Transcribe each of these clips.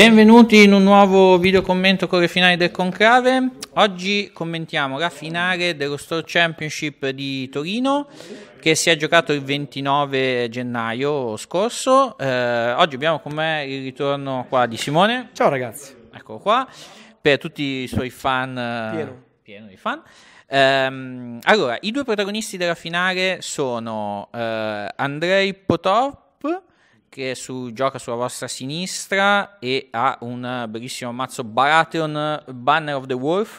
Benvenuti in un nuovo video commento con le finali del Conclave. Oggi commentiamo la finale dello Store Championship di Torino che si è giocato il 29 gennaio scorso. Eh, oggi abbiamo con me il ritorno qua di Simone. Ciao ragazzi. Eccolo qua. Per tutti i suoi fan. Eh, pieno. Pieno di fan. Eh, allora, i due protagonisti della finale sono eh, Andrei Potov che su, gioca sulla vostra sinistra e ha un bellissimo mazzo Baratheon Banner of the Wolf.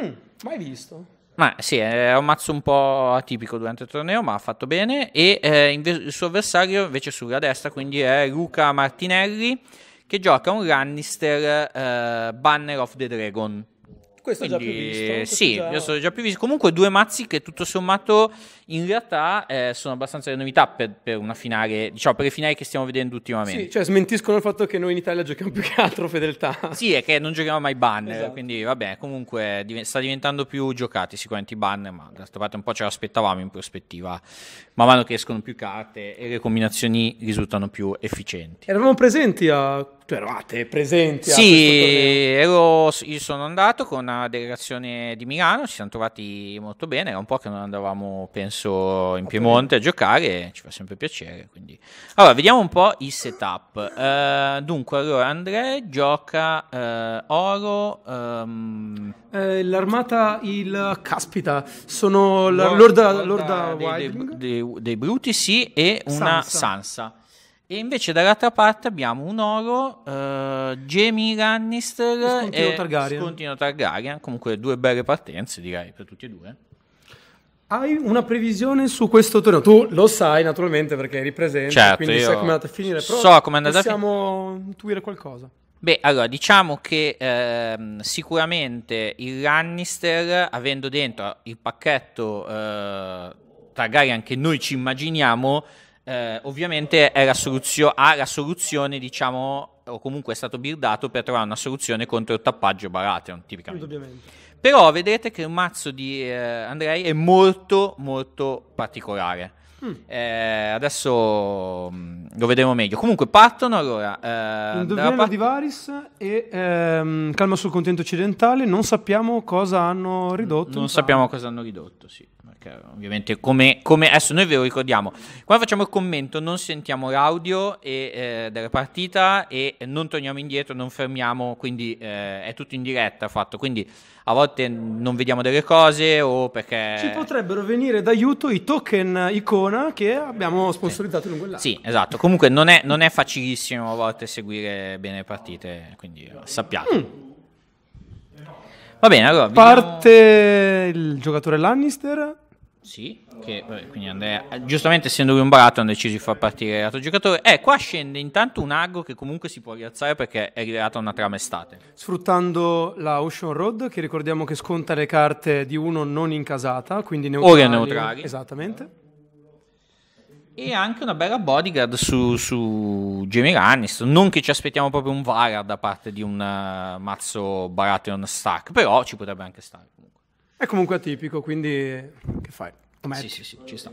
Mm, mai visto. Ma sì, è un mazzo un po' atipico durante il torneo, ma ha fatto bene. E eh, inve- il suo avversario invece sulla destra, quindi è Luca Martinelli, che gioca un Rannister eh, Banner of the Dragon questo Quindi, è già più visto. Sì, già... io sono già più visto. Comunque due mazzi che tutto sommato in realtà eh, sono abbastanza le novità per, per, una finale, diciamo per le finali che stiamo vedendo ultimamente. Sì, cioè smentiscono il fatto che noi in Italia giochiamo più che altro fedeltà. Sì, è che non giochiamo mai banner, esatto. quindi vabbè, comunque div- sta diventando più giocati sicuramente i banner, ma d'altra parte un po' ce l'aspettavamo in prospettiva. Man mano che escono più carte e le combinazioni risultano più efficienti. Eravamo presenti a tu eravate presenti? Sì, ero, io sono andato con una delegazione di Milano, ci siamo trovati molto bene, era un po' che non andavamo, penso, in Piemonte a giocare, ci fa sempre piacere. Quindi. Allora, vediamo un po' il setup. Uh, dunque, allora, Andrea gioca uh, oro... Um... Eh, l'armata, il... caspita, sono la, l'orda, l'orda, l'orda dei, dei, dei, dei, Bruti, sì, e una Sansa. Sansa. E invece dall'altra parte abbiamo un oro, uh, Jamie Lannister e Targaryen. Scontino Targaryen. Comunque due belle partenze direi per tutti e due. Hai una previsione su questo torneo? Tu lo sai naturalmente perché eri presente, certo, quindi sai come è andata a finire. Però so come è andata a finire. Possiamo intuire qualcosa. Beh, allora diciamo che ehm, sicuramente il Lannister, avendo dentro il pacchetto eh, Targaryen che noi ci immaginiamo, eh, ovviamente la soluzio- ha la soluzione, diciamo, o comunque è stato buildato per trovare una soluzione contro il tappaggio Baratheon, tipicamente. Però vedrete che il mazzo di eh, Andrei è molto, molto particolare. Mm. Eh, adesso mm, lo vedremo meglio. Comunque, partono allora. Eh, Indovina part- di Varis e ehm, Calma sul contento occidentale. Non sappiamo cosa hanno ridotto. non sappiamo cosa hanno ridotto, sì ovviamente come, come, adesso noi ve lo ricordiamo, quando facciamo il commento non sentiamo l'audio e, eh, della partita e non torniamo indietro, non fermiamo, quindi eh, è tutto in diretta fatto, quindi a volte non vediamo delle cose o perché... Ci potrebbero venire d'aiuto i token icona che abbiamo sponsorizzato sì. lungo l'anno. Sì, esatto, comunque non è, non è, facilissimo a volte seguire bene le partite, quindi sappiamo Mm. Va bene, allora. Parte il giocatore Lannister. Sì, che vabbè, quindi Andrea, giustamente essendo lui un baratto hanno deciso di far partire l'altro giocatore. Eh, qua scende intanto un ago che comunque si può rialzare perché è rivelata una trama estate. Sfruttando la Ocean Road, che ricordiamo che sconta le carte di uno non in casata, quindi neutrali. Ora neutrali. Esattamente. E anche una bella bodyguard su, su Jamie Aniston. Non che ci aspettiamo proprio un VAR da parte di un eh, mazzo Baratheon Stark, però ci potrebbe anche stare comunque. È comunque atipico, quindi che fai? Sì, sì, sì, ci sta.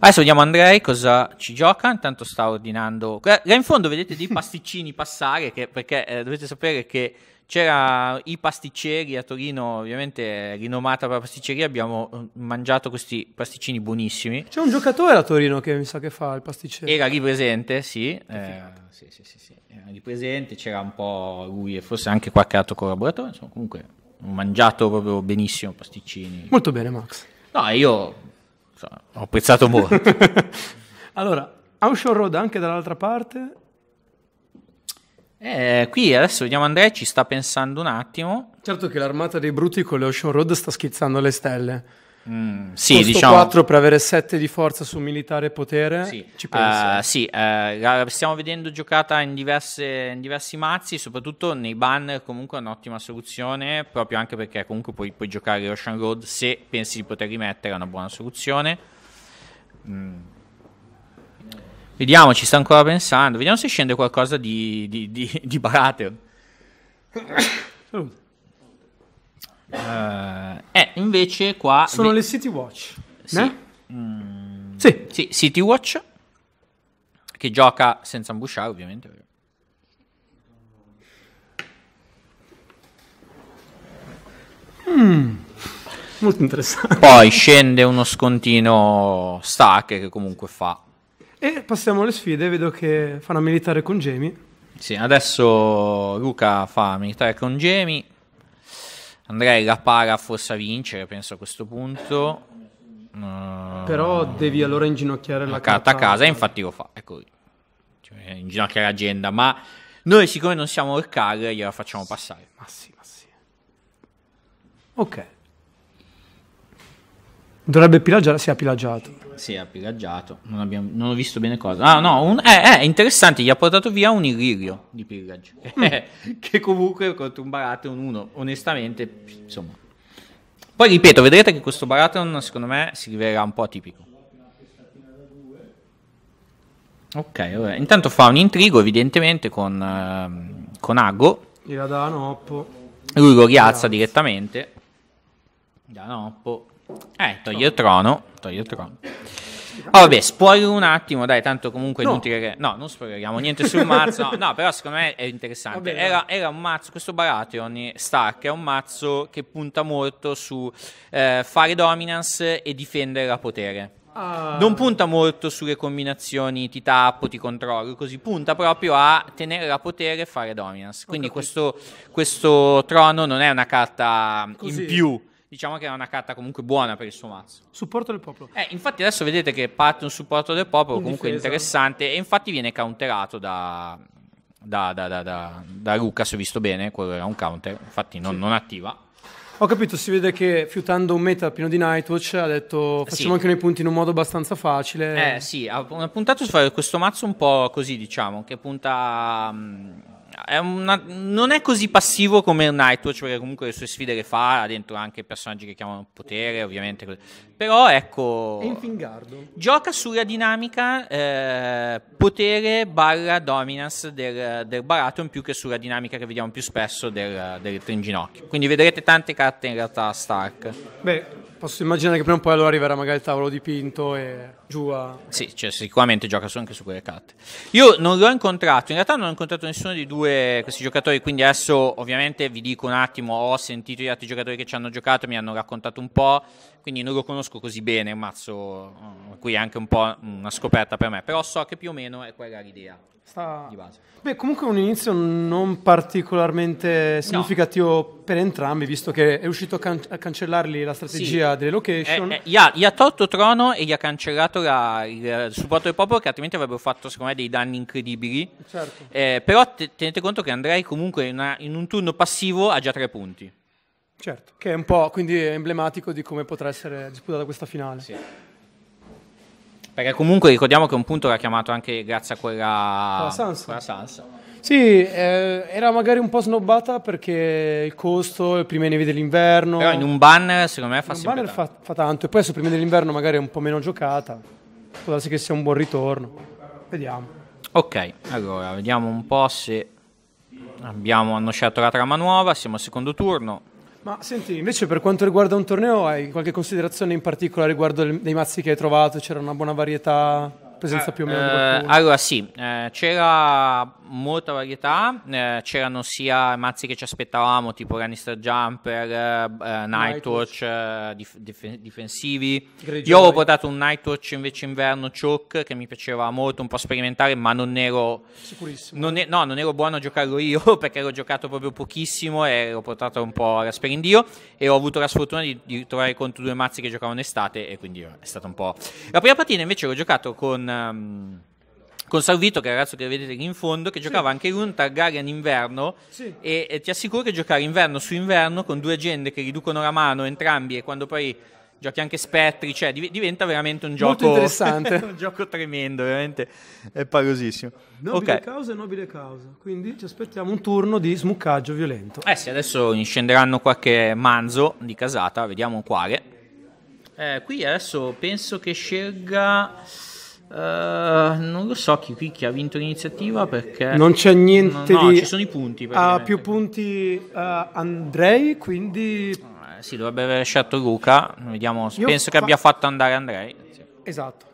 Adesso vediamo Andrei cosa ci gioca. Intanto sta ordinando. Là in fondo vedete dei pasticcini passare, che, perché eh, dovete sapere che c'era i pasticceri a Torino, ovviamente rinomata per la pasticceria, abbiamo eh, mangiato questi pasticcini buonissimi. C'è un giocatore a Torino che mi sa che fa il pasticcere. Era lì presente, sì. Eh, sì, sì, sì, sì, era lì presente, c'era un po' lui e forse anche qualche altro collaboratore, insomma comunque ho mangiato proprio benissimo pasticcini. Molto bene, Max. No, io insomma, ho apprezzato molto. allora, Ocean Road anche dall'altra parte? Eh, qui adesso vediamo Andrea, ci sta pensando un attimo. Certo che l'armata dei brutti con le Ocean Road sta schizzando le stelle. Mm, sì, diciamo... 4 per avere 7 di forza su militare e potere. Sì, ci uh, sì uh, la stiamo vedendo giocata in, diverse, in, diversi mazzi, soprattutto nei ban comunque è un'ottima soluzione, proprio anche perché comunque puoi, puoi giocare Ocean Road se pensi di poter rimettere, è una buona soluzione. Mm. Vediamo, ci sta ancora pensando, vediamo se scende qualcosa di, di, di, di barate. uh. Eh, invece qua... Sono ve- le City Watch. Sì. Mm, sì. sì. City Watch, che gioca senza ambusciare ovviamente. Mm, molto interessante. Poi scende uno scontino Stark che comunque fa. E passiamo alle sfide, vedo che fanno militare con Jamie. Sì, adesso Luca fa militare con Jamie. Andrei la para forse a vincere, penso a questo punto. Uh, Però devi allora inginocchiare la, la carta, carta a casa, e infatti lo fa. Ecco, cioè, inginocchiare l'agenda, ma noi siccome non siamo Orcal gliela facciamo passare. Ma sì, ma sì. Ok. Dovrebbe pilaggiare, si è pilaggiato. Si è pilaggiato, non, abbiamo, non ho visto bene cosa. Ah no, un, eh, eh, interessante, gli ha portato via un Illirio di pillaggio. Mm. che comunque contro un Baratheon 1, onestamente, insomma. Poi ripeto, vedrete che questo Baratheon secondo me si rivelerà un po' atipico. Ok, vabbè. intanto fa un intrigo evidentemente con, ehm, con Ago. Gliela dà Noppo. Lui lo rialza direttamente. Da Noppo. Eh, togli il trono. Togli il trono. Oh, vabbè, spoiler un attimo, dai, tanto comunque no. è inutile che... No, non spoileriamo niente sul mazzo, no, no, però secondo me è interessante. Era, era, un mazzo, questo Baratheon Stark è un mazzo che punta molto su eh, fare dominance e difendere la potere. Ah. Non punta molto sulle combinazioni ti tappo, ti controllo, così punta proprio a tenere la potere e fare dominance. Quindi questo, questo, trono non è una carta così. in più diciamo che era una carta comunque buona per il suo mazzo. Supporto del popolo. Eh, infatti adesso vedete che parte un supporto del popolo in comunque difesa. interessante e infatti viene counterato da, da, da, da, da, da Luca, se ho visto bene, quello era un counter, infatti non, sì. non attiva. Ho capito, si vede che fiutando un meta pieno di Nightwatch ha detto eh, facciamo sì. anche noi punti in un modo abbastanza facile. Eh sì, ha puntato su fare questo mazzo un po' così diciamo, che punta... Mh, mm, è una, non è così passivo come Nightwatch perché comunque le sue sfide le fa ha dentro anche personaggi che chiamano potere ovviamente però ecco gioca sulla dinamica eh, potere barra dominance del, del, barato più che sulla dinamica che vediamo più spesso del, del tringinocchio quindi vedrete tante carte in realtà Stark beh Posso immaginare che prima o poi allora arriverà magari il tavolo dipinto e giù a... Sì, cioè, sicuramente gioca solo anche su quelle carte. Io non l'ho incontrato, in realtà non ho incontrato nessuno di due questi giocatori, quindi adesso ovviamente vi dico un attimo, ho sentito gli altri giocatori che ci hanno giocato, mi hanno raccontato un po', quindi non lo conosco così bene, un mazzo eh, qui è anche un po' una scoperta per me, però so che più o meno è quella l'idea. Sta... Di base. Beh, comunque un inizio non particolarmente significativo no. per entrambi, visto che è uscito can- a cancellarli la strategia sì. delle location. Eh, eh, gli, ha, gli, ha, tolto Trono e gli ha cancellato la, il supporto del popolo, che altrimenti avrebbero fatto, secondo me, dei danni incredibili. Certo. Eh, però te- tenete conto che Andrei comunque in, una, in un turno passivo ha già tre punti. Certo, che è un po' quindi emblematico di come potrà essere disputata questa finale. Sì. Perché comunque ricordiamo che un punto era chiamato anche grazie a quella, quella salsa. Quella Sì, eh, era magari un po' snobbata perché il costo, il prime nevi dell'inverno. Però in un banner secondo me fa sempre banner tanto. Fa, fa tanto. E poi adesso prime dell'inverno magari è un po' meno giocata. Può darsi che sia un buon ritorno. Vediamo. Ok, allora vediamo un po' se abbiamo, hanno scelto la trama nuova, siamo al secondo turno. Ma senti, invece per quanto riguarda un torneo hai qualche considerazione in particolare riguardo dei mazzi che hai trovato? C'era una buona varietà, presenza eh, più o meno? Eh, allora sì, eh, c'era molta varietà, eh, c'erano sia mazzi che ci aspettavamo, tipo Lannister Jumper, eh, Nightwatch, eh, Night eh, dif- dif- difensivi. Grigio Io avevo portato un Nightwatch invece inverno choke che mi piaceva molto, un po' sperimentare, ma non ero... Sicurissimo. Non e- no, non ero buono a giocarlo io perché l'ho giocato proprio pochissimo e l'ho portato un po' a sperindio e ho avuto la sfortuna di, di trovare contro due mazzi che giocavano estate e quindi eh, è stato un po'... La prima partita invece l'ho giocato con... Um, con Salvito, che è il ragazzo che vedete lì in fondo, che giocava sì. anche lui un Targaryen inverno sì. e, e, ti assicuro che giocare inverno su inverno con due agende che riducono la mano entrambi e quando poi giochi anche spettri, cioè div- diventa veramente un gioco Molto interessante, un gioco tremendo, veramente è palosissimo. Nobile okay. causa e nobile causa, quindi ci aspettiamo un turno di smuccaggio violento. Eh sì, adesso scenderanno qualche manzo di casata, vediamo quale. Eh, qui adesso penso che scelga Uh, non lo so chi, chi, ha vinto l'iniziativa perché non c'è niente no, no, ci sono i punti ha più punti uh, Andrei quindi uh, sì dovrebbe aver scelto Luca Vediamo, penso fa... che abbia fatto andare Andrei sì. esatto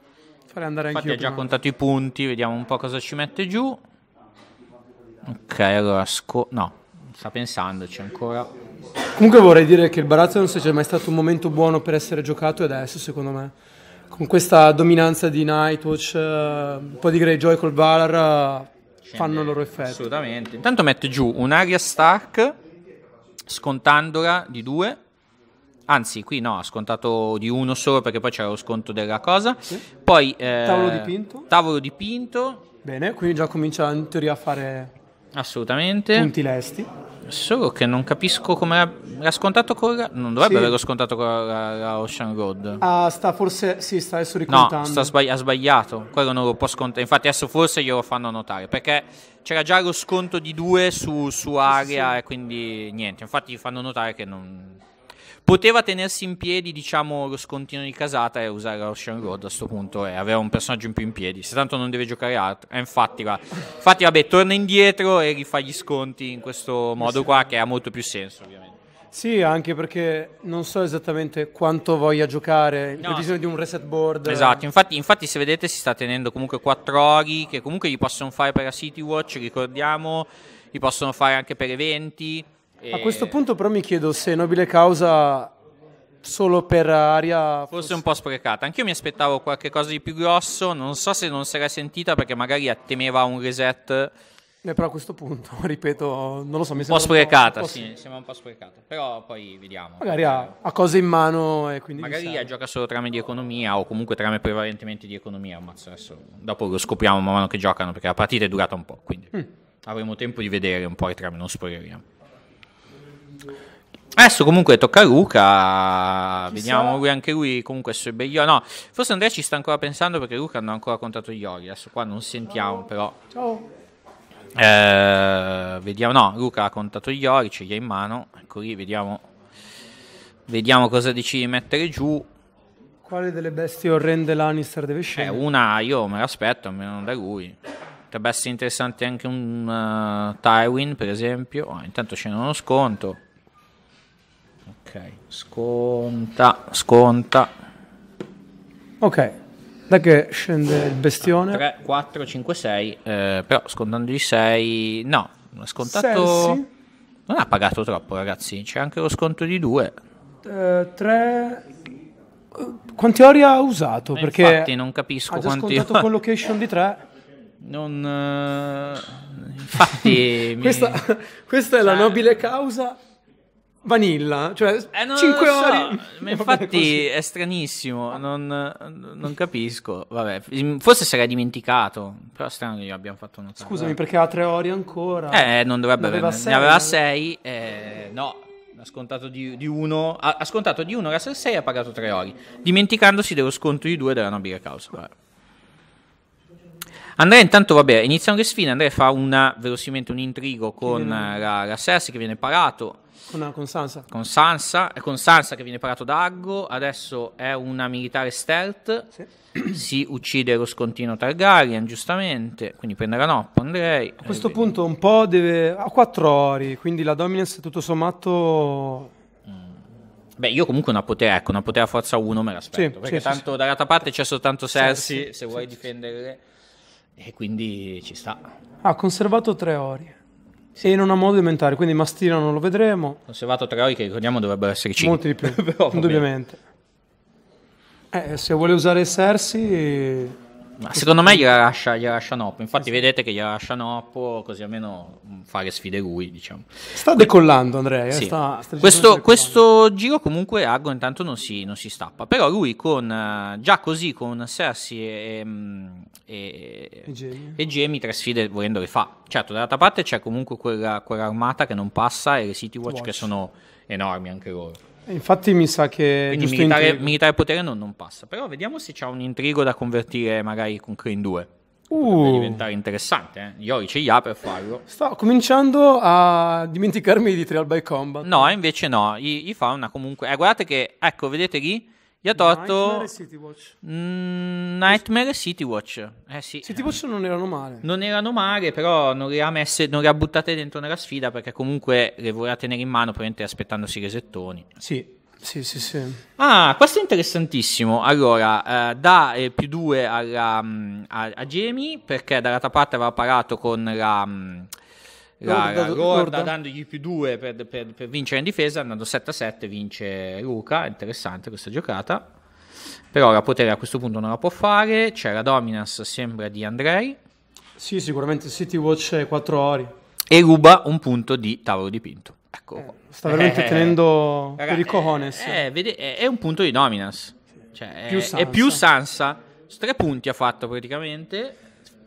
fare andare anche Infatti ha già contato i punti vediamo un po' cosa ci mette giù ok allora sco... no sta pensandoci ancora comunque vorrei dire che il Barazzo non so se mai stato un momento buono per essere giocato e adesso secondo me con questa dominanza di Nightwatch, eh, un po' di Greyjoy col Valar eh, fanno il loro effetto. Assolutamente. Intanto mette giù un'aria Stark scontandola di due. Anzi, qui no, ha scontato di uno solo perché poi c'era lo sconto della cosa. Sì. Poi eh, tavolo dipinto. Tavolo dipinto. Bene, quindi già comincia in teoria a fare Assolutamente. punti lesti. Solo che non capisco come l'ha scontato con la... Non dovrebbe sì. averlo scontato con la, la Ocean Road. Ah, sta forse... Sì, sta adesso ricontando. No, sta sbagli- ha sbagliato. Quello non lo può scontare. Infatti adesso forse glielo fanno notare. Perché c'era già lo sconto di due su, su area sì. e quindi niente. Infatti gli fanno notare che non Poteva tenersi in piedi, diciamo, lo scontino di casata e usare la Ocean Road a questo punto e avere un personaggio in più in piedi. Se tanto non deve giocare altro. E eh, infatti, va. infatti, vabbè, torna indietro e rifà gli sconti in questo modo qua, che ha molto più senso, ovviamente. Sì, anche perché non so esattamente quanto voglia giocare in no. previsione di un reset board. Esatto, infatti, infatti, se vedete si sta tenendo comunque 4 ori che comunque gli possono fare per la City Watch, ricordiamo, gli possono fare anche per eventi. E... A questo punto però mi chiedo se Nobile Causa solo per aria forse, forse un po' sprecata. Anch'io mi aspettavo qualcosa di più grosso, non so se non si era sentita perché magari temeva un reset. Eh, però a questo punto, ripeto, non lo so, mi un po' sprecata, un po', sì, sembra un po' sprecata, però poi vediamo. Magari ha, ha cose in mano e quindi magari gioca solo trame di economia o comunque trame prevalentemente di economia, ammazza adesso dopo lo scopriamo man mano che giocano perché la partita è durata un po', quindi mm. avremo tempo di vedere un po' i trame, non spoileriamo. Adesso comunque tocca a Luca, Chi vediamo lui anche lui comunque su Beglioli. No, forse Andrea ci sta ancora pensando perché Luca non ha ancora contato gli ori, adesso qua non sentiamo Ciao. però. Ciao. Eh, vediamo, no, Luca ha contato gli ori, ce li ha in mano, ecco lì, vediamo, vediamo cosa decidi di mettere giù. Quale delle bestie orrende Lannister deve eh, scegliere? Eh, una io me l'aspetto, almeno da lui. Potrebbe essere interessante anche un uh, Tywin, per esempio. Oh, intanto c'è uno sconto. Ok, sconta, sconta. Ok, da che scende il bestione? 3, 4, 5, 6, però scontando di 6... No, ha scontato... Sensi. Non ha pagato troppo ragazzi, c'è anche lo sconto di 2. 3... Eh, eh, quanti ori ha usato? Ma eh, Perché infatti non capisco ha già quanti... scontato con location di 3. Non... Eh, infatti... mi... questa, questa è cioè... la nobile causa vanilla, cioè eh, no, 5 so. ore. Ma infatti è stranissimo, non, non, capisco. Vabbè, forse sarei dimenticato, però strano che gli abbiamo fatto notare. Scusami, perché ha 3 ore ancora? Eh, non dovrebbe avere. Ne aveva 6, eh, no. Ha scontato di, di uno, ha, ha scontato di uno la 6 e ha pagato 3 ore, dimenticandosi dello sconto di 2 della nobile causa. Guarda. Andrea intanto, vabbè, iniziano le sfide, Andrea fa una, velocemente un intrigo con viene... Eh, la, la Cersei che viene parato. Con, eh, con, Sansa. Con Sansa, eh, con Sansa che viene parato da Argo adesso è una militare stealth, sì. si uccide lo scontino Targaryen, giustamente, quindi prenderà la Andrei. A questo punto un po' deve... ha 4 ori, quindi la dominance tutto sommato... Mm. Beh, io comunque una potere, ecco, una potere a forza 1 me l'aspetto, sì, perché sì, tanto sì, dall'altra parte c'è soltanto Cersei, se vuoi difendere e quindi ci sta. Ha conservato tre ori. Sì. E non ha modo di aumentare, quindi Mastino non lo vedremo. Conservato tre ori che ricordiamo dovrebbero essere cinque. Molti di più, indubbiamente. Eh, se vuole usare Sersi Secondo me gliela lascia, gliela lascia Noppo. Infatti, esatto. vedete che gliela lascia Noppo, così almeno mm, fa le sfide lui. Diciamo. Sta que- decollando, Andrea. Eh, sì. Sta, sta questo, questo, giro, comunque, Argo intanto non si, non si, stappa. Però lui, con, eh, già così con Cersei mm, e, e, e, e Jamie, tre sfide volendo le fa. Certo, dall'altra parte c'è comunque quella, quella che non passa e le City Watch, Watch. che sono enormi anche loro. Infatti mi sa che... militare, militare, potere non, non, passa, però vediamo se c'è un intrigo da convertire magari con Crane 2. Uh. diventare interessante, eh? ce e IA per farlo. Sto cominciando a dimenticarmi di Trial by Combat. No, invece no, gli, gli fa comunque... Eh, guardate che, ecco, vedete lì io ho tolto Nightmare e City Watch. Mm, Nightmare e City Watch. Eh, sì. City Watch non erano male. Non erano male, però non le ha, messe, non le ha buttate dentro nella sfida perché comunque le voleva tenere in mano probabilmente aspettandosi i resettoni. Sì. Sì, sì, sì. Ah, questo è interessantissimo. Allora, eh, dà eh, più 2 mm, a, a, Jamie perché dall'altra parte aveva parato con la... Mm, Lorda, Lorda, dandogli più 2 per, per, per, vincere in difesa, andando 7-7 a vince Luca, interessante questa giocata. Però la potere a questo punto non la può fare, c'è la dominance sembra di Andrei. Sì, sicuramente City Watch 4 ori. E ruba un punto di tavolo dipinto. Ecco. Eh, sta veramente eh, tenendo raga, per i cojones. Eh, eh, vede, è, è, un punto di dominance. Cioè, più è, è, più Sansa. 3 punti ha fatto praticamente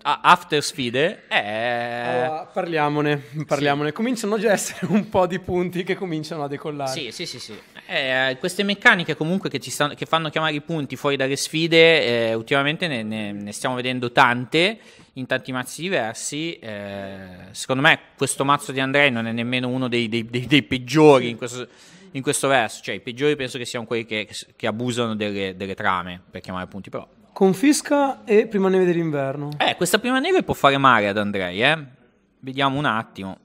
after sfide è... Allora, parliamone, parliamone. Sì. Cominciano già a essere un po' di punti che cominciano a decollare. Sì, sì, sì. sì. Eh, queste meccaniche comunque che, stanno, che, fanno chiamare i punti fuori dalle sfide, eh, ultimamente ne, ne, ne, stiamo vedendo tante, in tanti mazzi diversi. Eh, secondo me questo mazzo di Andrei non è nemmeno uno dei, dei, dei, dei peggiori in questo in questo verso, cioè i peggiori penso che siano quelli che, che abusano delle, delle, trame per chiamare punti, però Confisca e prima neve dell'inverno. Eh, questa prima neve può fare male ad Andrei, eh. Vediamo un attimo.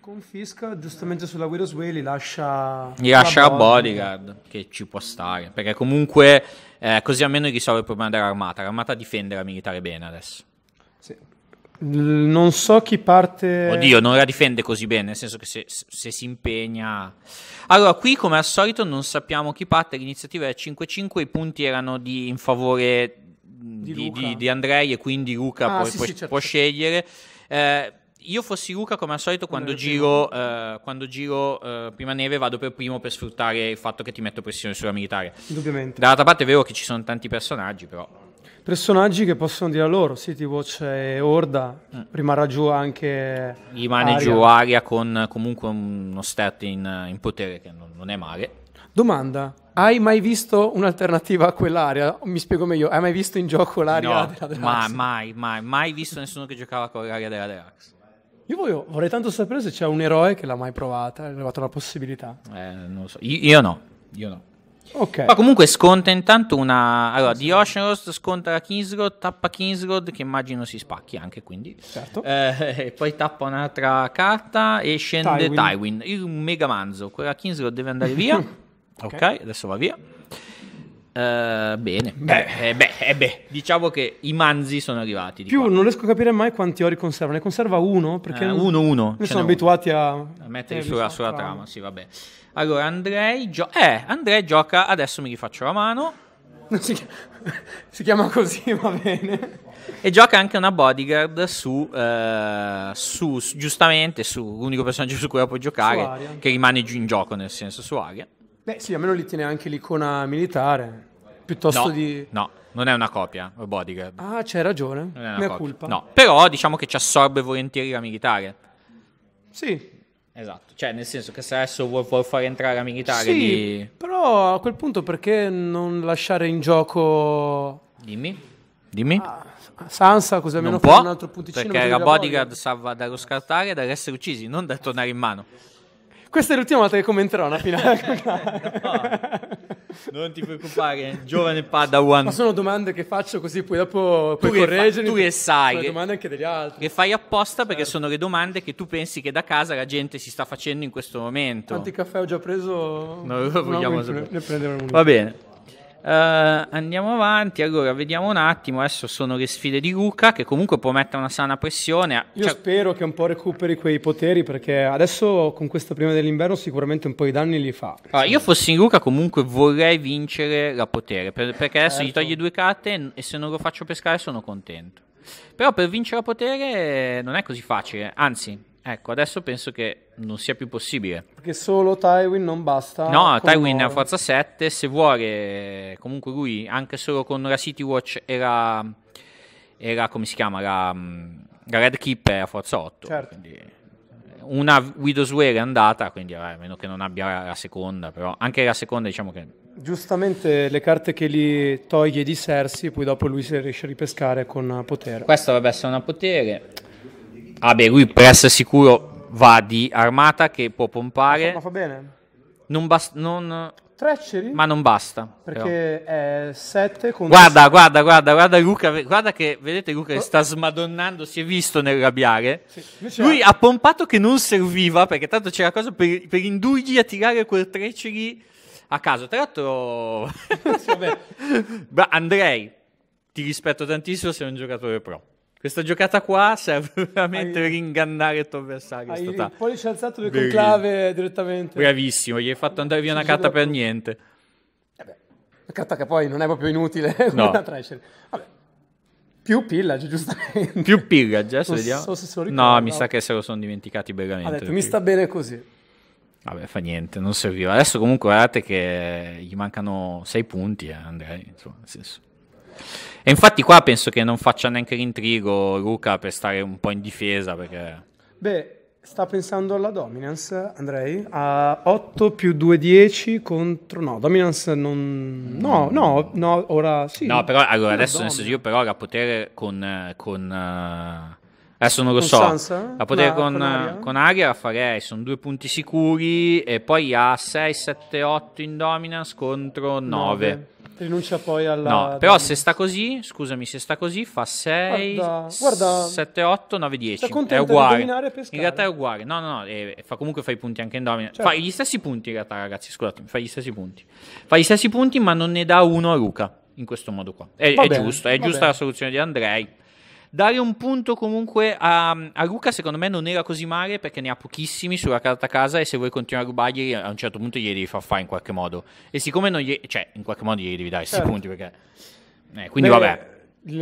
Confisca giustamente sulla Guido's Way li lascia... Gli lascia la bodyguard, bodyguard, che ci può stare. Perché comunque eh, così almeno risolve il problema dell'armata. L'armata difende la militare bene adesso. Non so chi parte. Oddio, non la difende così bene, nel senso che se, se si impegna. Allora, qui come al solito non sappiamo chi parte, l'iniziativa è 5-5, i punti erano di, in favore di, di, di, di Andrei e quindi Luca ah, può, sì, può, sì, certo. può, certo. scegliere. Eh, io fossi Luca, come al solito, quando giro, eh, quando giro eh, prima neve vado per primo per sfruttare il fatto che ti metto pressione sulla militare. Indubbiamente. Dall'altra parte è vero che ci sono tanti personaggi, però personaggi che possono dire loro, City Watch e Horda, mm. rimarrà giù anche... Rimane Aria. giù Aria con comunque uno stat in, in potere che non, non, è male. Domanda, hai mai visto un'alternativa a quell'area? Mi spiego meglio, hai mai visto in gioco l'area no, della Drax? Ma, mai, mai, mai visto nessuno che giocava con l'area della Drax. Io voglio, vorrei tanto sapere se c'è un eroe che l'ha mai provata, ha provato la possibilità. Eh, non lo so, io, io no, io no. Ok. Ma comunque sconta intanto una... Allora, The Ocean Road sconta la Kings Road, tappa Kings Road, che immagino si spacchi anche, quindi. Certo. Eh, poi tappa un'altra carta e scende Tywin. Tywin. Il mega manzo. Quella Kings Road deve andare via. okay. ok, adesso va via. Uh, bene, beh. Eh, beh, eh, beh. diciamo che i manzi sono arrivati. Più qua. non riesco a capire mai quanti ori conserva. Ne conserva uno? Perché eh, uno, uno. Ne cioè, sono abituati uno. a... a metterli sulla, sulla trama. trama. Sì, vabbè. Allora, Andrei, gio- eh, Andrei gioca. Adesso mi rifaccio la mano. Si, chiama, si chiama così, va bene. E gioca anche una bodyguard su, eh, su, su giustamente, sull'unico personaggio su cui la può giocare, che rimane in gioco, nel senso su Aria. Beh, sì, almeno li tiene anche l'icona militare. Piuttosto no, di. No, non è una copia, bodyguard. Ah, c'hai ragione. Non è una Mia colpa. No, però diciamo che ci assorbe volentieri la militare. Sì, Esatto, cioè nel senso che se adesso vuoi, vuoi far entrare la militare sì, di... però a quel punto perché non lasciare in gioco... Dimmi, dimmi. Ah, Sansa così almeno fa un altro punticino. Perché la bodyguard salva dallo scartare e dall'essere uccisi, non da tornare in mano. Questa è l'ultima volta che commenterò una finale. no non ti preoccupare, giovane Padawan. Ma sono domande che faccio così poi dopo puoi tu correggere. Fa- tu le sai. Le domande anche degli altri. Che fai apposta perché certo. sono le domande che tu pensi che da casa la gente si sta facendo in questo momento. Quanti caffè ho già preso? Noi lo vogliamo sapere. Ne, ne Va bene. Uh, andiamo avanti, allora vediamo un attimo. Adesso sono le sfide di Luca, che comunque può mettere una sana pressione. Ah, io cioè spero che un po' recuperi quei poteri, perché adesso con questa prima dell'inverno sicuramente un po' i danni li fa. Allora, ah, io fossi in Luca, comunque vorrei vincere la potere, per, perché adesso certo. gli toglie due carte e se non lo faccio pescare sono contento. Però per vincere a potere non è così facile, anzi, Ecco, adesso penso che non sia più possibile. Perché solo Tywin non basta. No, Tywin è a forza 7, se vuole, comunque lui, anche solo con la City Watch e la... E la come si chiama, la, mm, la Red Keep è a forza 8. Certo. Eh, una Widow's Wear è andata, quindi eh, a meno che non abbia la seconda, però anche la seconda diciamo che... Giustamente le carte che li toglie di Cersei, poi dopo lui se riesce a ripescare con potere. Questo vabbè, se non ha potere... Ah beh, lui press sicuro va di armata che può pompare. Ma fa bene. Non basta... Non... Treachery? Ma non basta. Perché però. è 7 con... Guarda, guarda, guarda, guarda Luca, guarda che, vedete Luca che sta smadonnando, si è visto nel rabbiare. Sì, Lui ha pompato che non serviva, perché tanto c'era cosa per, per indurgli a tirare quel Treachery a caso. Tra l'altro... sì, Andrei, ti rispetto tantissimo, sei un giocatore pro. Questa giocata qua serve veramente per ingannare il tuo avversario. Hai il pollice alzato due conclave direttamente. Bravissimo, gli hai fatto andare via una carta per niente. Eh beh, una carta che poi non è proprio inutile. No. Più pillage, giustamente. Più pillage, adesso eh, vediamo. So ricordo, no, mi sa che se lo sono dimenticati veramente. Detto, mi sta bene così. Vabbè, fa niente, non serviva. Adesso comunque guardate che gli mancano sei punti, eh, Andrei. Insomma, nel senso. E infatti qua penso che non faccia neanche l'intrigo Luca per stare un po' in difesa perché... Beh, sta pensando alla dominance Andrei, a 8 più 2 10 contro... No, dominance non... No, no, no, ora sì. No, però allora adesso nel senso io però la potere con... con uh... Adesso non lo con so, Sansa, la potere con, con, aria. con aria la farei, sono due punti sicuri e poi ha 6, 7, 8 in dominance contro 9. 9. Rinuncia poi alla... No, però se sta così, scusami, se sta così fa 6, guarda, guarda, 7, 8, 9, 10. È uguale. In realtà è uguale. No, no, no, eh, fa, comunque fai i punti anche in domina. Certo. Fa gli stessi punti in realtà, ragazzi, scusatemi, fai gli stessi punti. fai gli stessi punti, ma non ne dà uno a Luca, in questo modo qua. È, è bene, giusto, è giusta bene. la soluzione di Andrei. Dare un punto comunque a, a Luca secondo me non era così male perché ne ha pochissimi sulla carta casa e se vuoi continuare a rubargli a un certo punto glieli devi far fare in qualche modo. E siccome non gli... cioè in qualche modo gli devi dare certo. punti perché... Eh, quindi Beh, vabbè.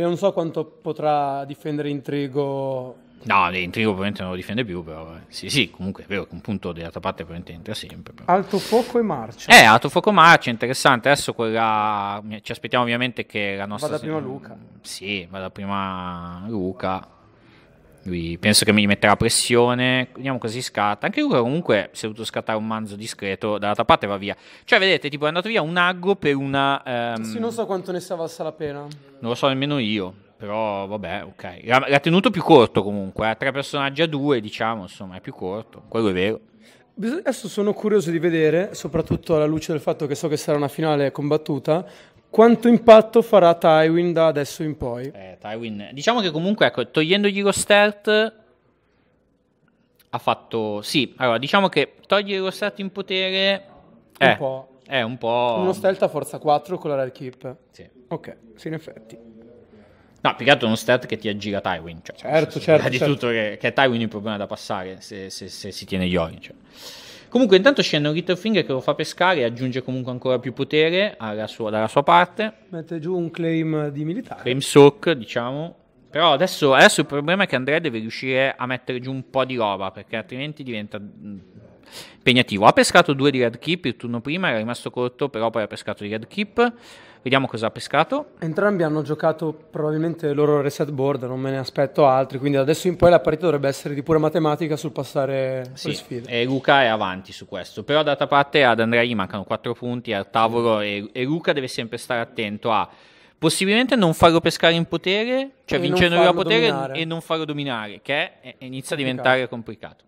Non so quanto potrà difendere Intrigo No, l'intrigo ovviamente non lo difende più, però eh, sì, sì, comunque è vero che un punto dell'altra parte probabilmente entra sempre. Però. Alto fuoco e marcia. Eh, alto fuoco e marcia, interessante. Adesso quella... ci aspettiamo ovviamente che la nostra... Vada prima Luca. Sì, vada prima Luca. Lui penso che mi metterà pressione, vediamo così scatta. Anche Luca comunque si è dovuto scattare un manzo discreto, dall'altra parte va via. Cioè vedete, tipo è andato via un aggo per una... Ehm... Sì, non so quanto ne sia valsa la pena. Non lo so nemmeno io però vabbè, ok. L'ha tenuto più corto comunque, eh. tre personaggi a due, diciamo, insomma, è più corto, quello è vero. Adesso sono curioso di vedere, soprattutto alla luce del fatto che so che sarà una finale combattuta, quanto impatto farà Tywin da adesso in poi. Eh, Tywin, diciamo che comunque, ecco, togliendogli lo stealth, ha fatto... Sì, allora, diciamo che togliere lo stealth in potere... Un eh, po'. È eh, un po'... Uno stealth a forza 4 con la red keep. Sì. Ok, sì, in effetti. No, più che altro uno start che ti aggira Tywin. Cioè, certo, cioè, certo. Di certo. tutto che, che, è Tywin il problema da passare se, se, se si tiene Yorin. Cioè. Comunque intanto scende un Littlefinger che lo fa pescare e aggiunge comunque ancora più potere sua, dalla sua parte. Mette giù un claim di militare. Claim soak, diciamo. Però adesso, adesso il problema è che Andrea deve riuscire a mettere giù un po' di roba perché altrimenti diventa impegnativo. Ha pescato due di Red Keep il turno prima, era rimasto corto, però poi ha pescato di Red Keep. Vediamo cosa ha pescato. Entrambi hanno giocato probabilmente il loro reset board, non me ne aspetto altri, quindi da adesso in poi la partita dovrebbe essere di pura matematica sul passare sì, le sfide. E Luca è avanti su questo, però d'altra parte ad Andrea gli mancano 4 punti al tavolo e, e Luca deve sempre stare attento a possibilmente non farlo pescare in potere, cioè e vincendo lui a potere dominare. e non farlo dominare, che è, inizia a diventare complicato.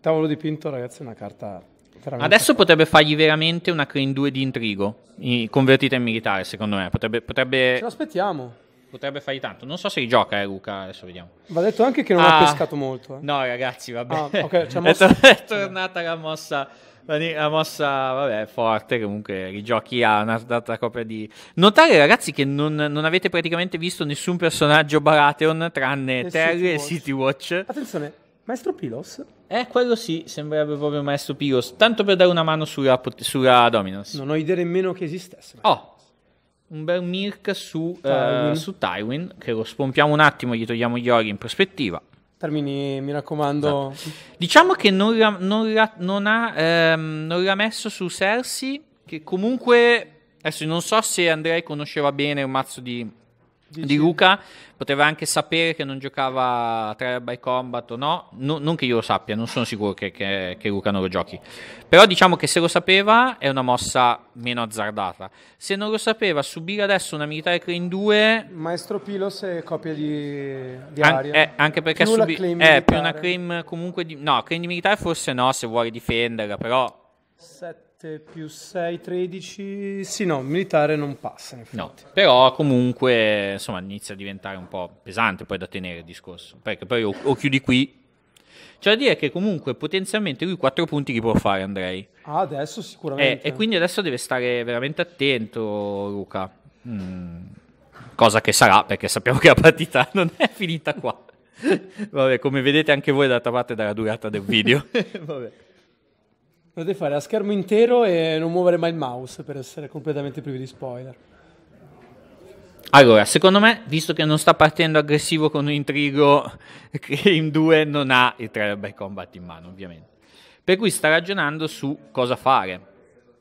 Tavolo dipinto, ragazzi, è una carta Veramente. Adesso potrebbe fargli veramente una Crane 2 di intrigo, convertita in militare, secondo me. Potrebbe, potrebbe... Ce l'aspettiamo. Potrebbe fargli tanto. Non so se gioca eh, Luca. Adesso vediamo. Va detto anche che non ah, ha pescato molto. Eh. No, ragazzi, vabbè. Ah, okay, mossa... è tornata la mossa la mossa, vabbè, forte. Comunque, rigiochi a una data copia di. Notare, ragazzi, che non, non avete praticamente visto nessun personaggio Baratheon tranne Terry e City Watch. Attenzione, Maestro Pilos eh, quello sì, sembrerebbe proprio Maestro Pigos. Tanto per dare una mano sulla, sulla Dominance. Non ho idea nemmeno che esistesse. Oh, un bel Mirk su eh, Tywin. Uh, su Tywin, che lo spompiamo un attimo, gli togliamo gli ori in prospettiva. Termini, mi raccomando. Esatto. Diciamo che non, ra, non, ra, non, ha, ehm, non l'ha messo su Cersei, che comunque... Adesso non so se Andrei conosceva bene un mazzo di di Luca poteva anche sapere che non giocava a Trial by Combat o no. no non che io lo sappia, non sono sicuro che, che, che, Luca non lo giochi. Però diciamo che se lo sapeva è una mossa meno azzardata. Se non lo sapeva, subire adesso una militare in 2... Maestro Pilos è copia di, di An- Aria. Eh, anche perché più, subi- eh, più una claim comunque di... No, claim di militare forse no, se vuole difenderla, però... Sette. 7 più 6, 13. Sì, no, militare non passa. No, però comunque insomma inizia a diventare un po' pesante poi da tenere il discorso. Perché poi o, o chiudi qui. Cioè da dire che comunque potenzialmente lui 4 punti li può fare Andrei. Ah, adesso sicuramente. Eh, e quindi adesso deve stare veramente attento Luca. Mm. Cosa che sarà perché sappiamo che la partita non è finita qua. Vabbè, come vedete anche voi d'altra parte dalla durata del video. Vabbè. Potete fare a schermo intero e non muovere mai il mouse per essere completamente privi di spoiler. Allora, secondo me, visto che non sta partendo aggressivo con un intrigo, Cream 2 non ha il trailer by combat in mano, ovviamente. Per cui sta ragionando su cosa fare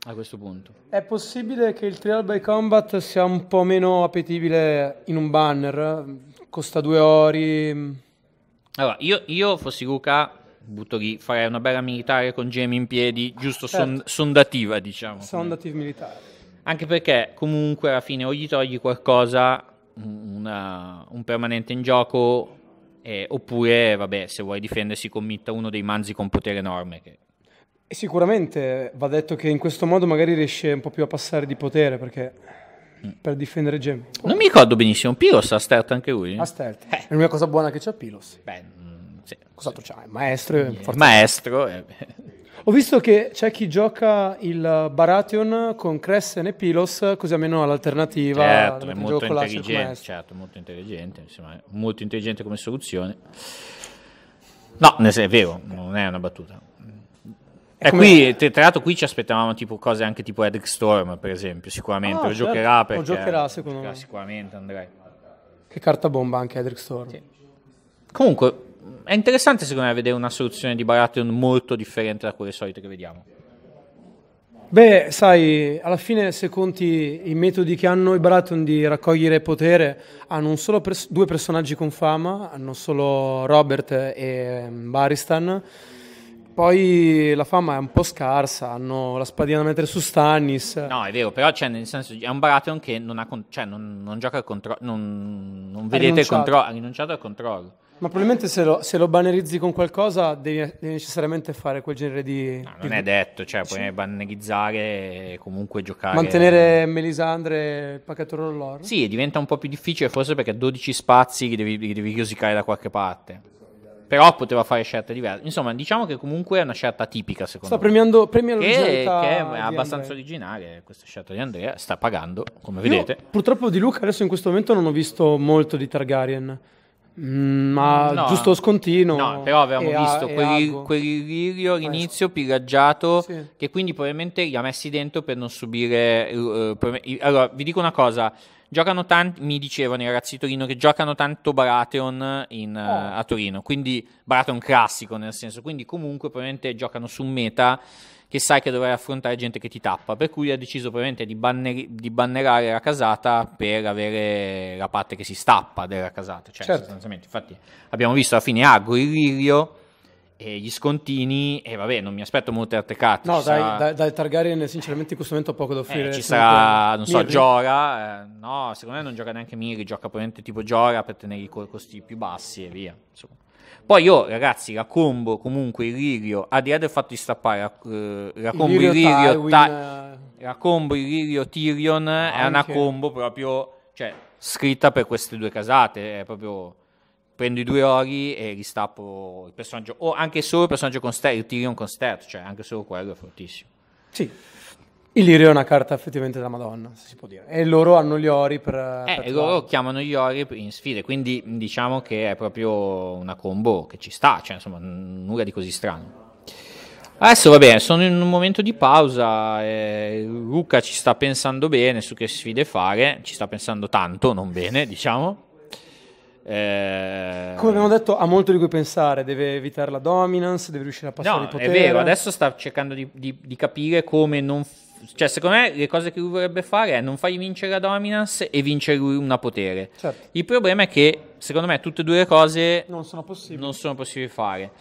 a questo punto. È possibile che il trailer by combat sia un po' meno appetibile in un banner? Costa due ori. Allora, io, io fossi Luca, butto lì, farei una bella militare con gemi in piedi, giusto ah, certo. sondativa, diciamo. Sondativa militare. Anche perché comunque alla fine o gli togli qualcosa, una, un permanente in gioco, eh, oppure, vabbè, se vuoi difendersi, committa uno dei manzi con potere enorme. Che... Sicuramente va detto che in questo modo magari riesce un po' più a passare di potere, perché mm. per difendere Gem. Non mi ricordo benissimo. Pilos ha stert anche lui. Ha stert. Eh. È l'unica cosa buona che c'è Pilos. Bene. Sì. Cos'altro c'è? Maestro. Yeah. Maestro. Ho visto che c'è chi gioca il Baratheon con Cressen e Pilos, così almeno all'alternativa. Certo, certo è molto intelligente, certo, molto intelligente, insomma, molto intelligente come soluzione. No, è vero, non è una battuta. E qui, tra l'altro, qui ci aspettavamo tipo cose anche tipo Edric Storm, per esempio, sicuramente. Ah, lo certo. giocherà perché... Lo giocherà, secondo giocherà me. Sicuramente, Andrei. Che carta bomba anche Edric Storm. Sì. Comunque, è interessante secondo me vedere una soluzione di Baratheon molto differente da quelle solite che vediamo. Beh, sai, alla fine se conti i metodi che hanno i Baratheon di raccogliere potere, hanno un solo pres- due personaggi con fama, hanno solo Robert e mm, Baristan. Poi la fama è un po' scarsa, hanno la spadina da mettere su Stannis. No, è vero, però cioè, nel senso, è un Baratheon che non, ha con- cioè, non, non gioca al controllo, non, non vedete il controllo, ha rinunciato al controllo. Ma probabilmente se lo, se lo, bannerizzi con qualcosa devi, devi, necessariamente fare quel genere di... No, non è detto, cioè sì. puoi bannerizzare e comunque giocare... Mantenere Melisandre il pacchetto rollor? Sì, diventa un po' più difficile forse perché 12 spazi li devi, li devi chiusicare da qualche parte. Però poteva fare scelte diverse. Insomma, diciamo che comunque è una scelta tipica secondo sta me. Sta premiando, premiando che, che è abbastanza Andrea. originale questa scelta di Andrea, sta pagando, come Io, vedete. Purtroppo di Luca adesso in questo momento non ho visto molto di Targaryen. Mm, ma no. giusto scontino. No, però avevamo visto quel, quel all'inizio piraggiato sì. che quindi probabilmente li ha messi dentro per non subire... Uh, eh, per allora, vi dico una cosa. Giocano tanti, mi dicevano i ragazzi di Torino che giocano tanto Baratheon in, eh, oh. uh, a Torino, quindi Baratheon classico nel senso, quindi comunque probabilmente giocano su meta che sai che dovrai affrontare gente che ti tappa. Per cui ha deciso ovviamente di, banner- di bannerare la casata per avere la parte che si stappa della casata. Cioè, certo. sostanzialmente, infatti, abbiamo visto alla fine Ago il Lirio e gli scontini e vabbè non mi aspetto molte altre carte no dai, sarà... dai, dai, Targaryen sinceramente in questo momento ho poco da offrire eh, ci sarà non so Miri. Giora eh, no secondo me non gioca neanche Miri gioca probabilmente tipo Giora per tenere i costi più bassi e via insomma poi io, ragazzi, la combo comunque Illirio, al di là del fatto di stappare la, eh, la combo Ilirio, Ilirio ta- la eh. combo illirio Tyrion eh, è una combo proprio, cioè, scritta per queste due casate, è proprio prendo i due ori e ristappo il personaggio o anche solo il personaggio con Stert, il Tyrion con Stert, cioè anche solo quello è fortissimo. Sì. Il lirio è una carta effettivamente della Madonna, si può dire. E loro hanno gli ori per... Eh, eh per loro chiamano gli ori in sfide, quindi mm, diciamo che è proprio una combo che ci sta, cioè insomma n- nulla di così strano. Adesso va bene, sono in un momento di pausa, eh, Luca ci sta pensando bene su che sfide fare, ci sta pensando tanto, non bene diciamo. Eh... Come abbiamo detto, ha molto di cui pensare. Deve evitare la dominance, deve riuscire a passare no, il potere. È vero, adesso sta cercando di, di, di capire come non cioè, secondo me le cose che lui vorrebbe fare è non fargli vincere la dominance e vincere lui una potere. Certo. Il problema è che, secondo me, tutte e due le cose non sono possibili, non sono possibili fare.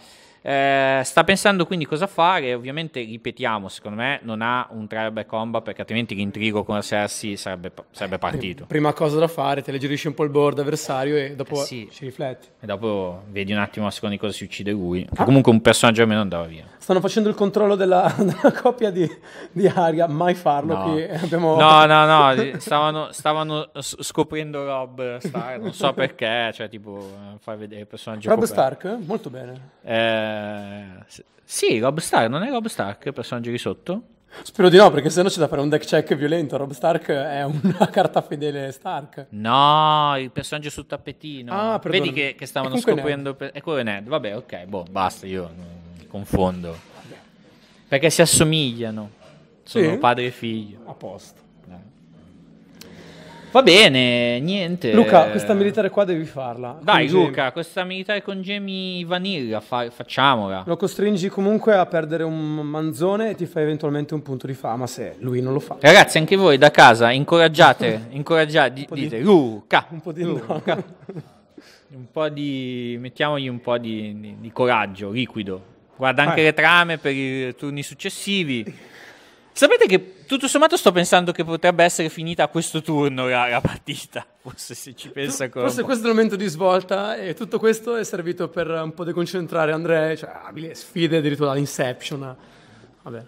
Eh, sta pensando quindi cosa fare, ovviamente ripetiamo, secondo me non ha un trial by combat perché altrimenti l'intrigo con la Cersei sarebbe, sarebbe partito. Prima cosa da fare, te leggerisci un po' il board avversario e dopo eh sì. ci rifletti. E dopo vedi un attimo a seconda di cosa si uccide lui. Ah. Comunque un personaggio almeno andava via. Stanno facendo il controllo della, della coppia di, di Aria, mai farlo no. qui. Eh, abbiamo... No, no, no, stavano, stavano scoprendo Rob Stark, non so perché, cioè tipo eh, far vedere il personaggio. Rob Stark? Molto bene. Eh, eh, sì, Rob Stark, non è Rob Stark il personaggio di sotto? Spero di no, perché sennò c'è da fare un deck check violento. Rob Stark è una carta fedele Stark. No, il personaggio sul tappetino. Ah, Vedi che, che stavano scoprendo... Per... È quello Ned. Vabbè, ok, boh, basta, io mi confondo. Vabbè. Perché si assomigliano. Sono sì? padre e figlio. A posto. Va bene, niente. Luca, questa militare qua devi farla. Dai Luca, questa militare con Jamie Vanilla, fa- facciamola. Lo costringi comunque a perdere un manzone e ti fai eventualmente un punto di fama se lui non lo fa. Ragazzi, anche voi da casa incoraggiate, incoraggiate, di, dite di, Luca. Un po' di Luca. No. un po' di... mettiamogli un po' di, di coraggio, liquido. Guarda anche Vai. le trame per i turni successivi. Sapete che tutto sommato sto pensando che potrebbe essere finita a questo turno la, la partita, forse se ci pensa ancora. Forse questo è il momento di svolta e tutto questo è servito per un po' deconcentrare Andrea, cioè abili sfide addirittura all'Inception. Vabbè.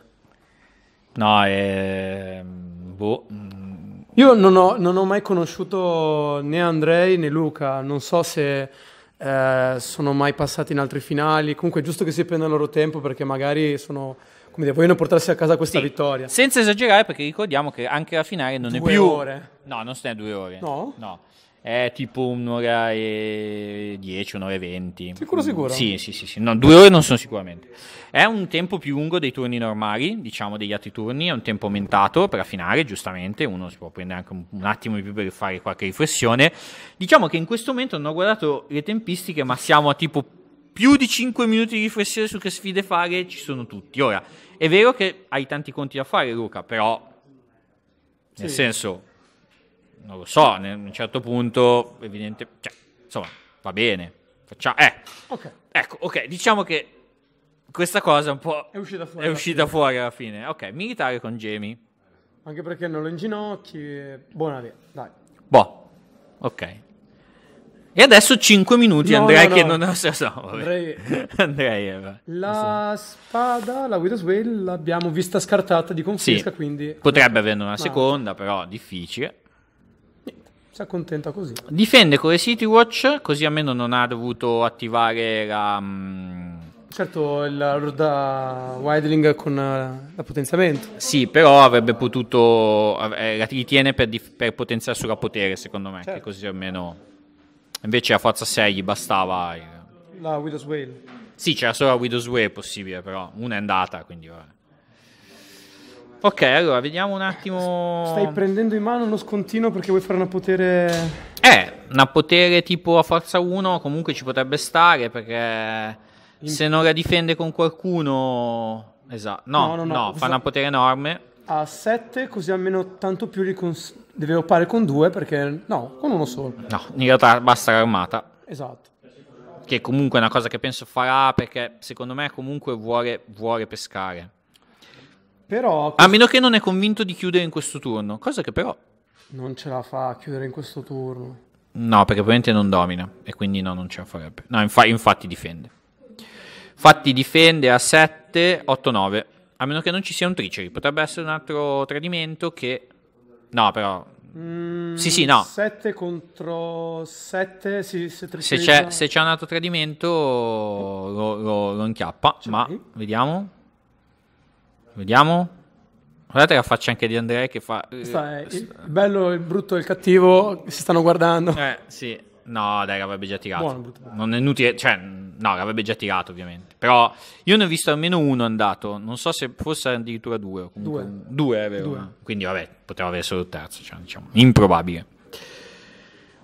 No, eh, boh. Mm. Io non ho, non ho, mai conosciuto né Andrei né Luca, non so se eh, sono mai passati in altri finali, comunque è giusto che si prenda il loro tempo perché magari sono come dire, vogliono portarsi a casa questa sì, vittoria. Senza esagerare, perché ricordiamo che anche la finale non due è più... ore? No, non è due ore. No? No. È tipo un'ora e dieci, un'ora e venti. Sicuro, sicuro? Sì, sì, sì. sì. No, due ore non sono sicuramente. È un tempo più lungo dei turni normali, diciamo degli altri turni. È un tempo aumentato per la finale, giustamente. Uno si può prendere anche un, attimo di più per fare qualche riflessione. Diciamo che in questo momento non ho guardato le tempistiche, ma siamo a tipo più di 5 minuti di riflessione su che sfide fare ci sono tutti. Ora, è vero che hai tanti conti da fare, Luca, però nel sì. senso, non lo so, a un certo punto, evidente, cioè, insomma, va bene. Facciamo, eh. okay. Ecco, ok, diciamo che questa cosa un po' è uscita fuori, è uscita alla, fuori alla, fine. Ok, militare con Jamie. Anche perché non lo inginocchi, buona via, dai. Boh, ok. E adesso 5 minuti no, Andrei no, che no. non... So, no, Andrei... Andrei eh, La spada, la Widow's Whale, l'abbiamo vista scartata di confisca, sì. quindi... Potrebbe averne una Ma... seconda, però difficile. Si accontenta così. Difende con le City Watch, così almeno non ha dovuto attivare la... Mm, certo, la ruda Wideling con eh, la potenziamento. Sì, però avrebbe potuto... Eh, li tiene per, dif... per potenziare solo potere, secondo me, certo. che così almeno Invece a Forza 6 gli bastava... Eh. La Widow's Whale. Sì, c'era solo la Widow's Whale possibile, però una è andata, quindi vabbè. Ok, allora vediamo un attimo. Stai prendendo in mano uno scontino perché vuoi fare una potere. Eh, una potere tipo a forza 1 comunque ci potrebbe stare perché in... se non la difende con qualcuno. Esatto, no, no, no, no, no. fa una potere enorme. A 7, così almeno tanto più li cons- deve oppare con due perché no, con uno solo. No, in realtà basta l'armata. Esatto. Che comunque è una cosa che penso farà perché secondo me comunque vuole, vuole pescare. Però... A meno che non è convinto di chiudere in questo turno, cosa che però... Non ce la fa a chiudere in questo turno. No, perché probabilmente non domina e quindi no, non ce la farebbe. No, inf- infatti difende. Infatti difende a 7, 8, 9. A meno che non ci sia un triceri, potrebbe essere un altro tradimento che No, però... Mm, sì, sì, no. 7 contro 7, sì, se, se, c'è, se, c'è, un altro tradimento lo, lo, lo inchiappa, c'è ma lì. vediamo. Vediamo. Guardate la faccia anche di Andrea che fa... Eh, Sta, eh, il bello, il brutto e il cattivo si stanno guardando. Eh, sì. No, dai, l'avrebbe già tirato. Buono, brutto, Non è inutile, cioè, no, l'avrebbe già tirato ovviamente. Però io ne ho visto almeno uno andato, non so se fosse addirittura due. Comunque, due. Due, è vero. Due. Quindi vabbè, poteva avere solo il terzo, cioè, diciamo, improbabile.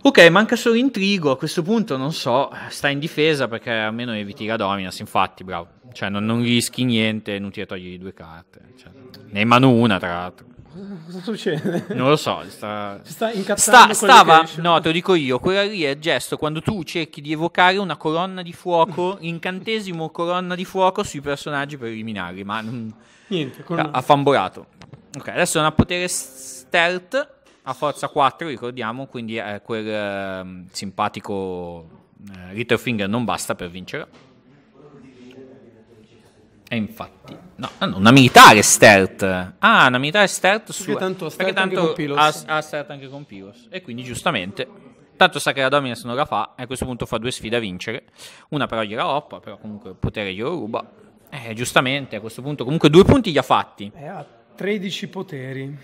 Ok, manca solo Intrigo, a questo punto non so, sta in difesa perché almeno eviti la Dominas, infatti, bravo. Cioè, non, non rischi niente, è inutile togliergli due carte. Cioè, ne hai mano una, tra l'altro. Cosa succede? Non lo so, sta, sta incazzando. Sta, stava, no, te lo dico io, quella lì è il gesto quando tu cerchi di evocare una colonna di fuoco, incantesimo colonna di fuoco sui personaggi per eliminarli, ma niente, con... ha famborato. Ok, adesso è una potere stealth a forza 4, ricordiamo, quindi quel eh, simpatico eh, Littlefinger non basta per vincere. E infatti, no, no, una militare Stert. Ah, una militare Stert su. Perché tanto Stert, perché tanto anche con Pilos. Ha, ha Stert anche con Pilos. E quindi giustamente. Tanto sa che la Dominus non la fa, e a questo punto fa due sfide a vincere. Una però gliela oppa, però comunque il potere glielo ruba. Eh, giustamente, a questo punto comunque due punti gli ha fatti. E eh, ha 13 poteri.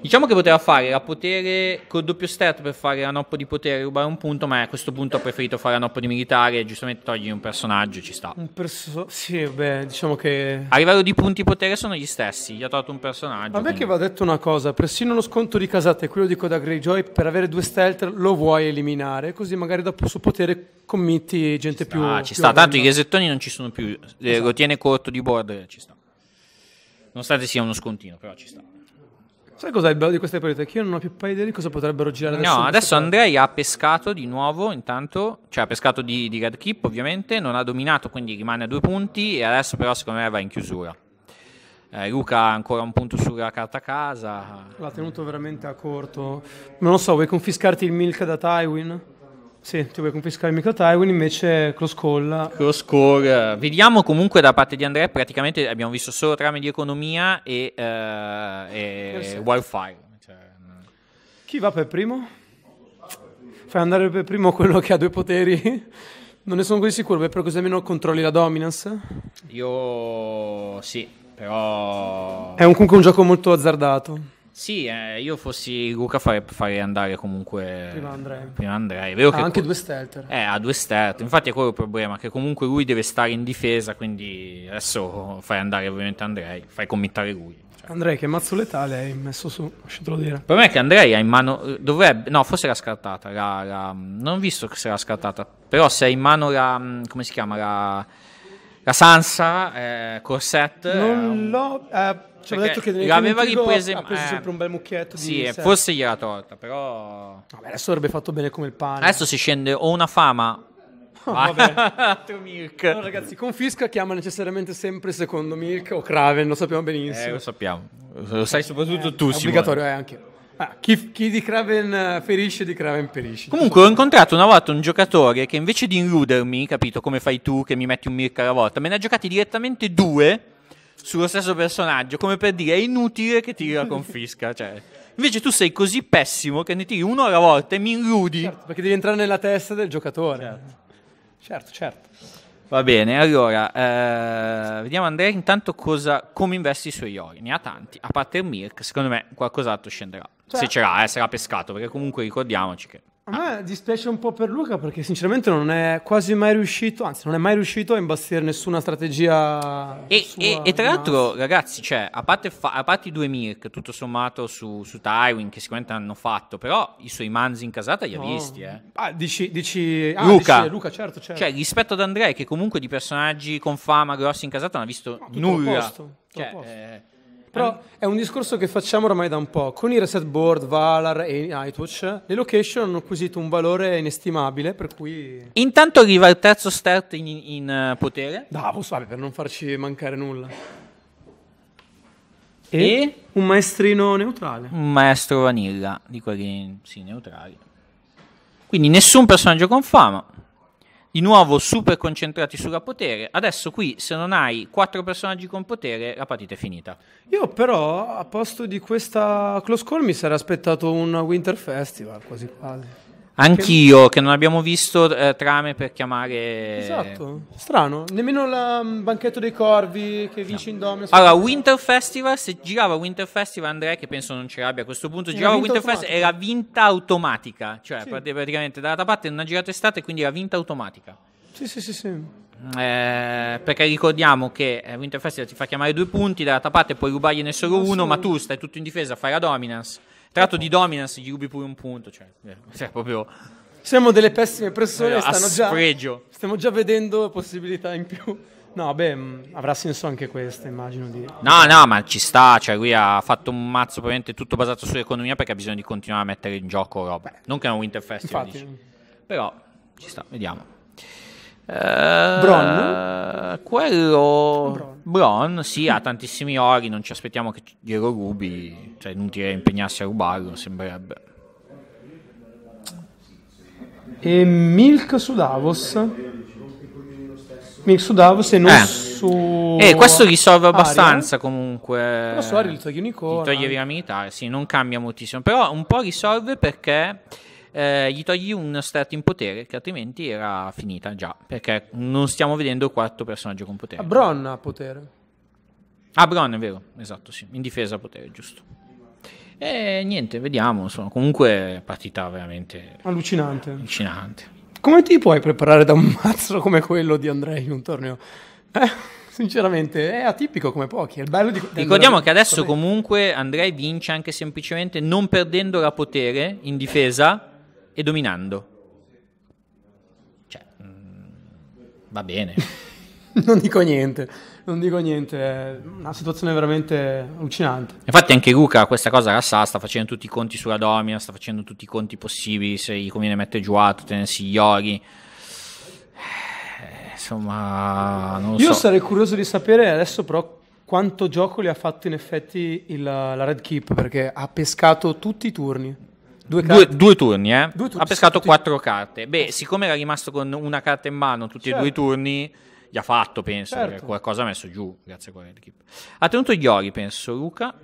Diciamo che poteva fare la potere col doppio stert per fare la noppa di potere e rubare un punto, ma a questo punto ha preferito fare la noppa di militare e giustamente togli un personaggio, ci sta. Un perso- sì, beh, diciamo che... A livello di punti potere sono gli stessi, gli ha tolto un personaggio. Vabbè quindi... che va detto una cosa, persino lo sconto di casate, quello di Coda Greyjoy per avere due stealth lo vuoi eliminare, così magari dopo il suo potere committi gente ci più... Ah, ci più sta, tanto i resettoni non ci sono più, eh, esatto. lo tiene corto di board, ci sta. Nonostante sia uno scontino, però ci sta. Sai cos'è il bello di queste partite? Che io non ho più paio idea di cosa potrebbero girare adesso. No, adesso Andrei ha pescato di nuovo, intanto, cioè ha pescato di, di Red Keep ovviamente, non ha dominato, quindi rimane a due punti e adesso però secondo me va in chiusura. Eh, Luca ha ancora un punto sulla carta casa. L'ha tenuto veramente a corto. Non lo so, vuoi confiscarti il milk da Tywin? Sì, ti vuoi confiscare il micro microtywin, invece cross-call. Cross-call. Eh, vediamo comunque da parte di Andrea, praticamente abbiamo visto solo trame di economia e, uh, e wildfire. Cioè... Mm. Chi va per primo? Fai andare per primo quello che ha due poteri? Non ne sono così sicuro, beh, però così almeno controlli la dominance. Io sì, però... È un, comunque un gioco molto azzardato. Sì, eh, io fossi Luca farei, fare andare comunque prima Andrei. Prima Andrei. Vero ah, anche co- due stelter. Eh, ha due stelter. Infatti è quello il problema, che comunque lui deve stare in difesa, quindi adesso fai andare ovviamente Andrei, fai commentare lui. Cioè. Andrei, che mazzo letale hai messo su, lasciatelo dire. Per me è che Andrei ha in mano, dovrebbe, no, forse l'ha scartata, la, la, non ho visto che se l'ha scartata, però se ha in mano la, come si chiama, la, la Sansa, eh, Corset. Non eh, un... l'ho... Eh, cioè detto che l'aveva ripresa ha preso eh, sempre un bel mucchietto sì, di sì, forse gliela tolta però vabbè adesso avrebbe fatto bene come il pane adesso si scende o una fama Oh, altro Milk. Allora, ragazzi, confisca chiama necessariamente sempre secondo Milk o Craven, lo sappiamo benissimo. Eh, lo sappiamo. Lo sai soprattutto eh, tu, È Simone. obbligatorio, eh, anche. Ah, chi, chi, di Craven eh, ferisce, di Craven perisce. Comunque, ho incontrato una volta un giocatore che invece di illudermi, capito, come fai tu che mi metti un Milk alla volta, me ne ha giocati direttamente due sullo stesso personaggio, come per dire è inutile che tiri la confisca. Cioè. Invece tu sei così pessimo che ne tiri uno alla volta e mi illudi. Certo, perché devi entrare nella testa del giocatore. Certo, certo. certo. Va bene, allora, eh, vediamo Andrea intanto cosa, come investi i suoi ori. Ne ha tanti, a parte il Mirk, secondo me qualcos'altro scenderà. Certo. Se cioè ce l'ha, eh, sarà pescato, perché comunque ricordiamoci che... A me dispiace un po' per Luca perché sinceramente non è quasi mai riuscito, anzi non è mai riuscito a imbastire nessuna strategia. E, e, e tra l'altro ragazzi, cioè, a parte, fa- a parte i due Mirk, tutto sommato su, su, Tywin che sicuramente hanno fatto, però i suoi manzi in casata li ha no. visti. Eh. Ah, dici, dici... Ah, Luca. Dici, Luca certo, certo. Cioè, rispetto ad Andrea che comunque di personaggi con fama grossi in casata non ha visto no, nulla. Posto, cioè, eh, però è un discorso che facciamo ormai da un po'. Con i reset board, Valar e Nightwatch, le location hanno acquisito un valore inestimabile, per cui... Intanto arriva il terzo start in, in eh, potere. Davos, vabbè, per non farci mancare nulla. E, e, un maestrino neutrale. Un maestro vanilla, di quelli, sì, neutrali. Quindi nessun personaggio con fama di nuovo super concentrati sulla potere. Adesso qui, se non hai quattro personaggi con potere, la partita è finita. Io però, a posto di questa close call, mi sarei aspettato un Winter Festival, quasi quasi. Anch'io, che non abbiamo visto eh, trame per chiamare... Esatto, strano. Nemmeno il mm, banchetto dei corvi che vince no. Dome. Allora, Winter Festival, se girava Winter Festival, Andrea, che penso non ce l'abbia a questo punto, girava Winter Festival, era vinta automatica. Cioè, sì. praticamente dall'altra parte non ha girato estate, quindi era vinta automatica. Sì, sì, sì, sì. Eh, perché ricordiamo che eh, Winter Festival ti fa chiamare due punti, dall'altra parte puoi rubargliene solo uno, ma tu stai tutto in difesa, fai la dominance Tratto di dominance gli rubi pure un punto, cioè, eh, cioè proprio... Siamo delle pessime persone, eh, stanno già, stiamo già vedendo possibilità in più. No, beh, mm, avrà senso anche questa, immagino di... No, no, ma ci sta, cioè lui ha fatto un mazzo probabilmente tutto basato sull'economia perché ha bisogno di continuare a mettere in gioco roba. Non che è un Winter Festival, Però ci sta, vediamo. Eh, Bron? Quello... Bron. Bron, sì, ha tantissimi ori, non ci aspettiamo che glielo rubi, cioè inutile impegnarsi a rubarlo, sembrerebbe. E Milk su Davos? Milk su Davos e non eh. su... E eh, questo risolve abbastanza Aria. comunque. Però su Aria gli togli un'icona. Gli togli la militare, sì, non cambia moltissimo, però un po' risolve perché eh, gli togli un stretto in potere che altrimenti era finita già, perché non stiamo vedendo il quarto personaggio con potere. Bron ha potere. Ah, Bron è vero, esatto, sì, in difesa ha potere, giusto. E niente, vediamo, insomma, comunque partita veramente allucinante. allucinante. Come ti puoi preparare da un mazzo come quello di Andrei in un torneo? Eh? sinceramente è atipico come pochi. È il bello di, Ricordiamo che adesso comunque Andrei vince anche semplicemente non perdendo la potere in difesa e dominando. Cioè, mm, va bene. non dico niente, non dico niente, è una situazione veramente allucinante. Infatti anche Luca questa cosa la sa, sta facendo tutti i conti sulla Domina, sta facendo tutti i conti possibili, se gli conviene mette giù a tenersi gli ori. Eh, insomma, non lo Io so. sarei curioso di sapere adesso però quanto gioco le ha fatto in effetti il, la Red Keep, perché ha pescato tutti i turni. Due, due, due, turni, eh? Due turni, ha pescato tutti... quattro carte. Beh, eh siccome era rimasto con una carta in mano tutti certo. e due i certo. turni, gli ha fatto, penso. Certo. Qualcosa ha messo giù, grazie a Quarentkip. Ha tenuto gli ori, penso, Luca.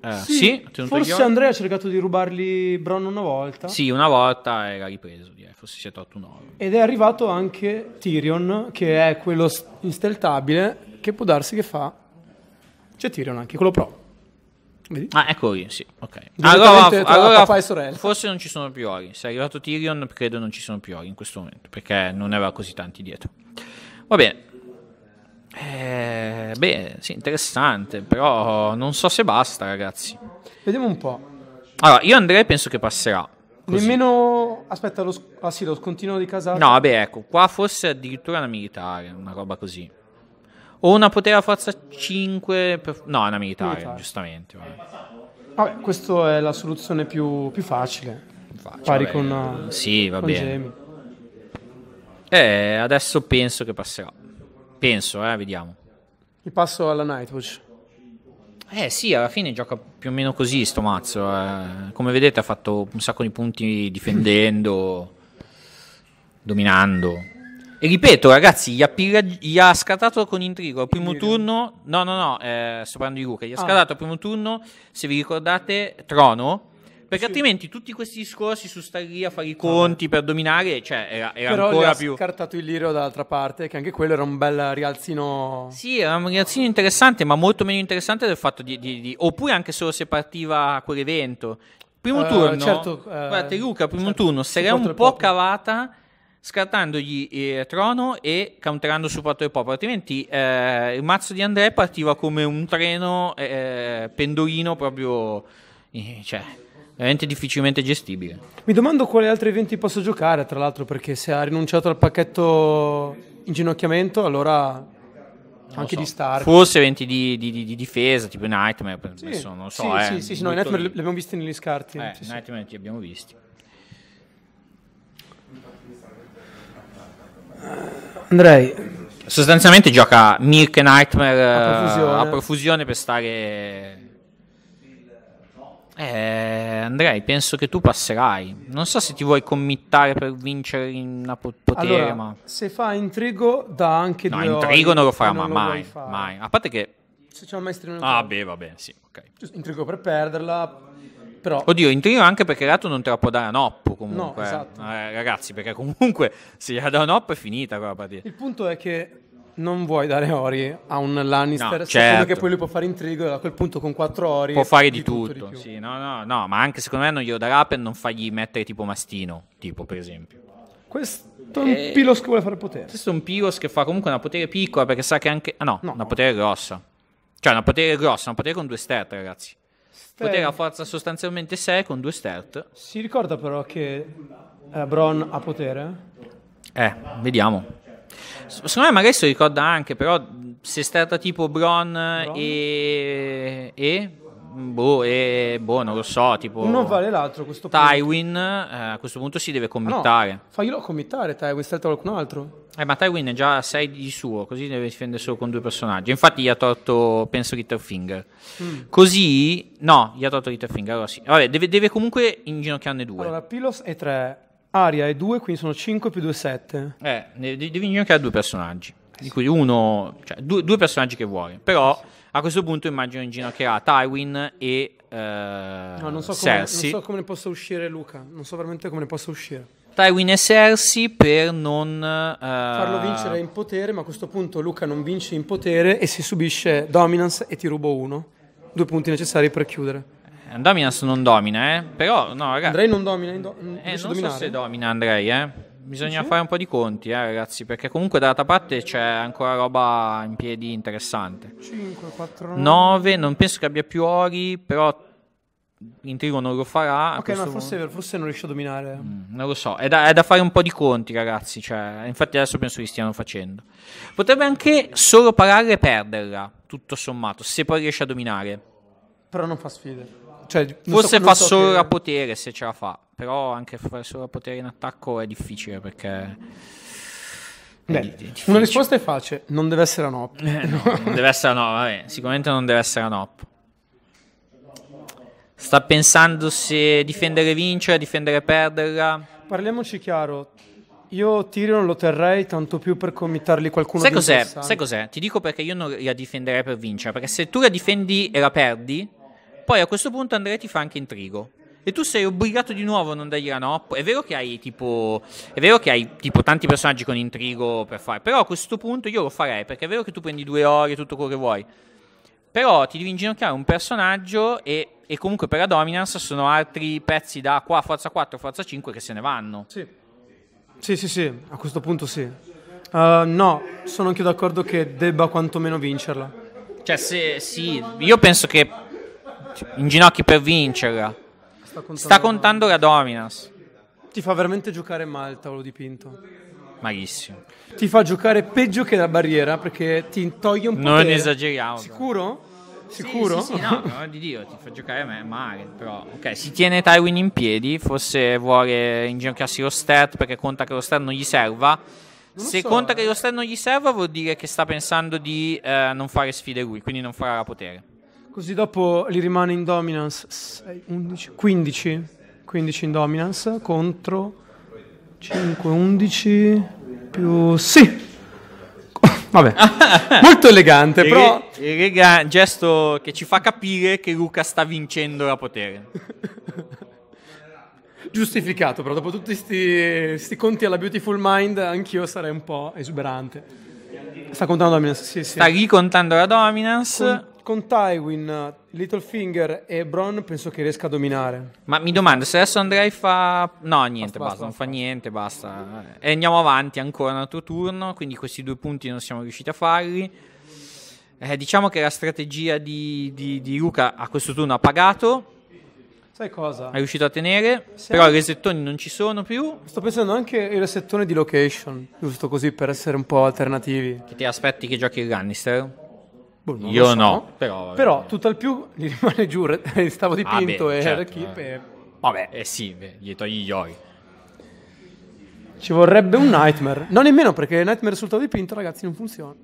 Eh, sì, sì forse Andrea ha cercato di rubargli Bron una volta. Sì, una volta e l'ha ripreso, direi. forse si è tolto un oro. Ed è arrivato anche Tyrion, che è quello insteltabile, che può darsi che fa... C'è Tyrion anche, quello pro. Vedi? Ah, ecco Ori, sì, ok. Allora, allora forse non ci sono più Ori. Se è arrivato Tyrion, credo non ci sono più Ori in questo momento, perché non aveva così tanti dietro. Va bene. Eh, beh, sì, interessante, però non so se basta, ragazzi. Vediamo un po'. Allora, io andrei penso che passerà. Così. Nemmeno. Aspetta, lo, ah, sì, lo scontino di casa. No, vabbè, ecco, qua forse addirittura una militare, una roba così. O una poteva forza 5. Per... No, una militare, militare. giustamente. Vabbè. questa è la soluzione più, più facile. Faccio, Pari vabbè. con. Eh, sì, va con bene. Gemi. Eh, adesso penso che passerà. Penso, eh, vediamo. Il passo alla Nightwatch. Eh sì, alla fine gioca più o meno così sto mazzo. Eh. Come vedete ha fatto un sacco di punti difendendo, dominando ripeto, ragazzi, gli ha, pirag- gli ha scattato con intrigo al primo intrigo. turno. No, no, no, eh, sto parlando di Luca. Gli ha ah. scattato al primo turno, se vi ricordate, Trono. Perché sì. altrimenti tutti questi discorsi su stare lì a fare i conti per dominare, cioè, era, era Però ancora più. Però ha scartato il Lirio dall'altra parte, che anche quello era un bel rialzino. Sì, era un rialzino interessante, ma molto meno interessante del fatto di. di, di... Oppure anche solo se partiva quell'evento. Primo uh, turno, certo, guardate, eh, Luca, primo certo, turno, se l'è un po' proprio. cavata scartandogli eh, Trono e counterando supporto del popolo, altrimenti eh, il mazzo di Andrea partiva come un treno eh, pendolino proprio, eh, cioè, veramente difficilmente gestibile. Mi domando quali altri eventi posso giocare, tra l'altro, perché se ha rinunciato al pacchetto inginocchiamento, allora non anche so. di Star. Forse eventi di, di, di, di difesa, tipo Nightmare, sì. penso, non so. Sì, eh, sì, sì, no, i Nightmare li abbiamo visti negli scarti. Eh, sì, Nightmare sì. li abbiamo visti. Andrei. Sostanzialmente gioca Mirk Nightmare a profusione. a profusione, per stare... Eh, Andrei, penso che tu passerai. Non so se ti vuoi committare per vincere in potere, allora, ma... Se fa intrigo, dà anche no, No, intrigo non lo ah, farà ma non mai, lo mai. A parte che... Se c'è un maestrino... Ah, beh, vabbè, sì, ok. Intrigo per perderla, però... Oddio, in trio anche perché l'altro non te la può dare a Noppo comunque. No, eh. esatto. eh, ragazzi, perché comunque se la dà a Noppo è finita quella partita. Il punto è che non vuoi dare Ori a un Lannister, no, certo. che poi lui può fare intrigo e a quel punto con quattro Ori può fare di, di tutto. tutto di sì, no, no, no, ma anche secondo me non glielo darà per non fargli mettere tipo Mastino, tipo per esempio. Questo è un eh, Pilos che vuole fare potere. Questo è un Pilos che fa comunque una potere piccola perché sa che anche... Ah no, no. una potere grossa. Cioè una potere grossa, una potere con due sterte ragazzi. Stern. Poteva forza sostanzialmente 6 con due stert. Si ricorda però che eh, Bron ha potere? Eh, vediamo. Secondo me magari si ricorda anche, però se sterta tipo Bron, Bron? e... e Boh, e, boh, non lo so, tipo... Uno vale l'altro questo Tywin eh, a questo punto si deve ah, committare. No, faglielo committare Tywin, stai qualcun altro. Eh, ma Tywin è già 6 di suo, così deve difendere solo con due personaggi. Infatti gli ha tolto, penso, Ritterfinger. Mm. Così... No, gli ha tolto Ritterfinger, allora sì. Vabbè, deve, deve comunque inginocchiarne due. Allora, Pilos è 3, Aria è 2, quindi sono 5 più 2, 7. Eh, devi inginocchiare due personaggi. Di cui uno... Cioè, due, due personaggi che vuoi, però... Sì a questo punto immagino inginoccherà Tywin e uh, no, non so, come, non so come ne possa uscire Luca, non so veramente come ne possa uscire. Tywin e Cersei per non uh... farlo vincere in potere, ma a questo punto Luca non vince in potere e si subisce dominance e ti rubo uno. Due punti necessari per chiudere. Eh, dominance non domina, eh? Però no, ragazzi. Andrei non domina, do- eh, non so se domina Andrei, eh bisogna sì. fare un po' di conti, eh, ragazzi, perché comunque dall'altra parte c'è ancora roba in piedi interessante. 5, 4, 9. non penso che abbia più ori, però Intrigo non lo farà. Ok, ma forse, forse, non riesce a dominare. Mm, non lo so, è da, è da, fare un po' di conti, ragazzi. Cioè, infatti, adesso penso che stiano facendo. Potrebbe anche solo parare e perderla, tutto sommato, se poi riesce a dominare. Però non fa sfide. Cioè, Forse so, fa so solo che... a potere se ce la fa, però anche fare solo a potere in attacco è difficile perché... Bene, una risposta è facile, non deve essere un op. Eh, no, non deve essere un op, vabbè, sicuramente non deve essere un op. Sta pensando se difendere vincere, difendere perderla. Parliamoci chiaro, io Tyrion lo terrei tanto più per committargli qualcuno sai cos'è? Sai cos'è? Ti dico perché io non la difenderei per vincere, perché se tu la difendi e la perdi, poi a questo punto Andrea ti fa anche intrigo. E tu sei obbligato di nuovo a non dargli la noppa. È vero che hai tipo. È vero che hai tipo tanti personaggi con intrigo per fare. Però a questo punto io lo farei, perché è vero che tu prendi due ore e tutto quello che vuoi. Però ti devi inginocchiare un personaggio e, e comunque per la dominance sono altri pezzi da qua, forza 4, forza 5 che se ne vanno. Sì. Sì, sì, sì, a questo punto sì. Uh, no, sono anche d'accordo che debba quantomeno vincerla. Cioè, se sì, io penso che cioè, in ginocchio per vincerla. Sta contando, Sta contando la Dominas. Ti fa veramente giocare male il tavolo dipinto. Malissimo. Ti fa giocare peggio che la barriera perché ti toglie un po'. Non esageriamo. Sicuro? Sicuro? Sì, sì, sì no, però di Dio, ti fa giocare me, male. Però, ok, si tiene Tywin in piedi, forse vuole inginocchiarsi lo stat perché conta che lo stat non gli serva. Non Se so. conta eh. che lo stat non gli serva, vuol dire che sta pensando di eh, non fare sfide lui, quindi non farà la potere. Così dopo li rimane in dominance 6, 11, 15, 15 in dominance contro 5, 11 più... Sì! Vabbè, molto elegante, però... Elega- gesto che ci fa capire che Luca sta vincendo la potere. Giustificato, però dopo tutti questi conti alla Beautiful Mind anch'io sarei un po' esuberante. Sta contando la dominance, sì, sì. Sta ricontando la dominance. Con- con Tywin, Littlefinger e Bron penso che riesca a dominare. Ma mi domando se adesso Andrei fa... No, niente, basta, basta, basta non basta. fa niente, basta. E andiamo avanti ancora un altro turno, quindi questi due punti non siamo riusciti a farli. Eh, diciamo che la strategia di, di, di, Luca a questo turno ha pagato. Sai cosa? È riuscito a tenere, Se però hai... i resettoni non ci sono più. Sto pensando anche ai resettoni di location, giusto così per essere un po' alternativi. Che ti aspetti che giochi il Lannister? Boh, Io so, no. Però, eh, però tutt'al più gli rimane giù stavo dipinto ah, beh, e certo, Eh. E... Vabbè. Eh sì, beh, gli togli gli ori. Ci vorrebbe un nightmare. Non nemmeno perché nightmare sul tavolo dipinto, ragazzi, non funziona.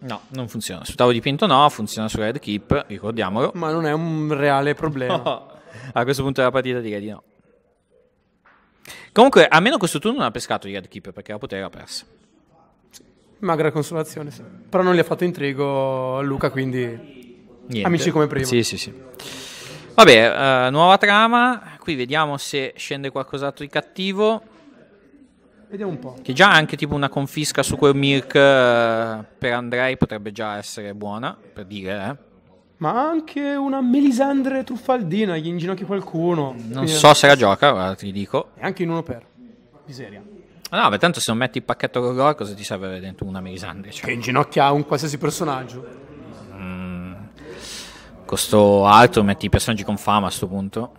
No, non funziona. Sul tavolo dipinto no, funziona su Red Keep, ricordiamolo. Ma non è un reale problema. A questo punto della partita direi di no. Comunque, almeno questo turno non ha pescato di Red Keep perché la poteva persa. Magra consolazione, sì. Però non gli ha fatto intrigo a Luca, quindi Niente. amici come prima. Sì, sì, sì. Vabbè, uh, nuova trama. Qui vediamo se scende qualcos'altro di cattivo. Vediamo un po'. Che già anche tipo una confisca su quel Mirk uh, per Andrei potrebbe già essere buona, per dire, eh ma anche una Melisandre truffaldina, gli inginocchi qualcuno. Non Quindi so se la gioca, guarda, ti dico. E anche in uno per. Miseria. No, ma tanto se non metti il pacchetto con gore cosa ti serve avere dentro una Melisandre? Cioè? Che inginocchia un qualsiasi personaggio. Mm, costo alto, metti i personaggi con fama a questo punto.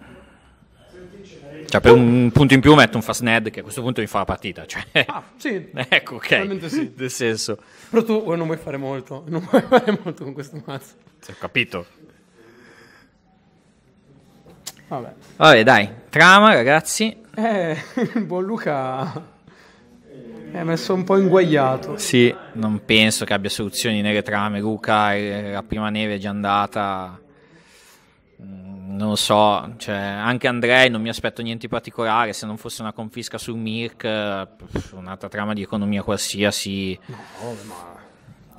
Cioè, per un punto in più metto un fast Ned che a questo punto mi fa la partita. Cioè... Ah, sì. ecco, ok. Sì. Nel senso. Però tu oh, non vuoi fare molto. Non vuoi fare molto con questo mazzo. Sì, ho capito. Vabbè. Vabbè, dai. Trama, ragazzi. Eh, buon Luca è eh, messo un po' inguagliato. Sì, non penso che abbia soluzioni nelle trame. Luca, la prima neve è già andata. Mm, non lo so, cioè, anche Andrei non mi aspetto niente di particolare. Se non fosse una confisca sul Mirk, un'altra trama di economia qualsiasi. No, ma...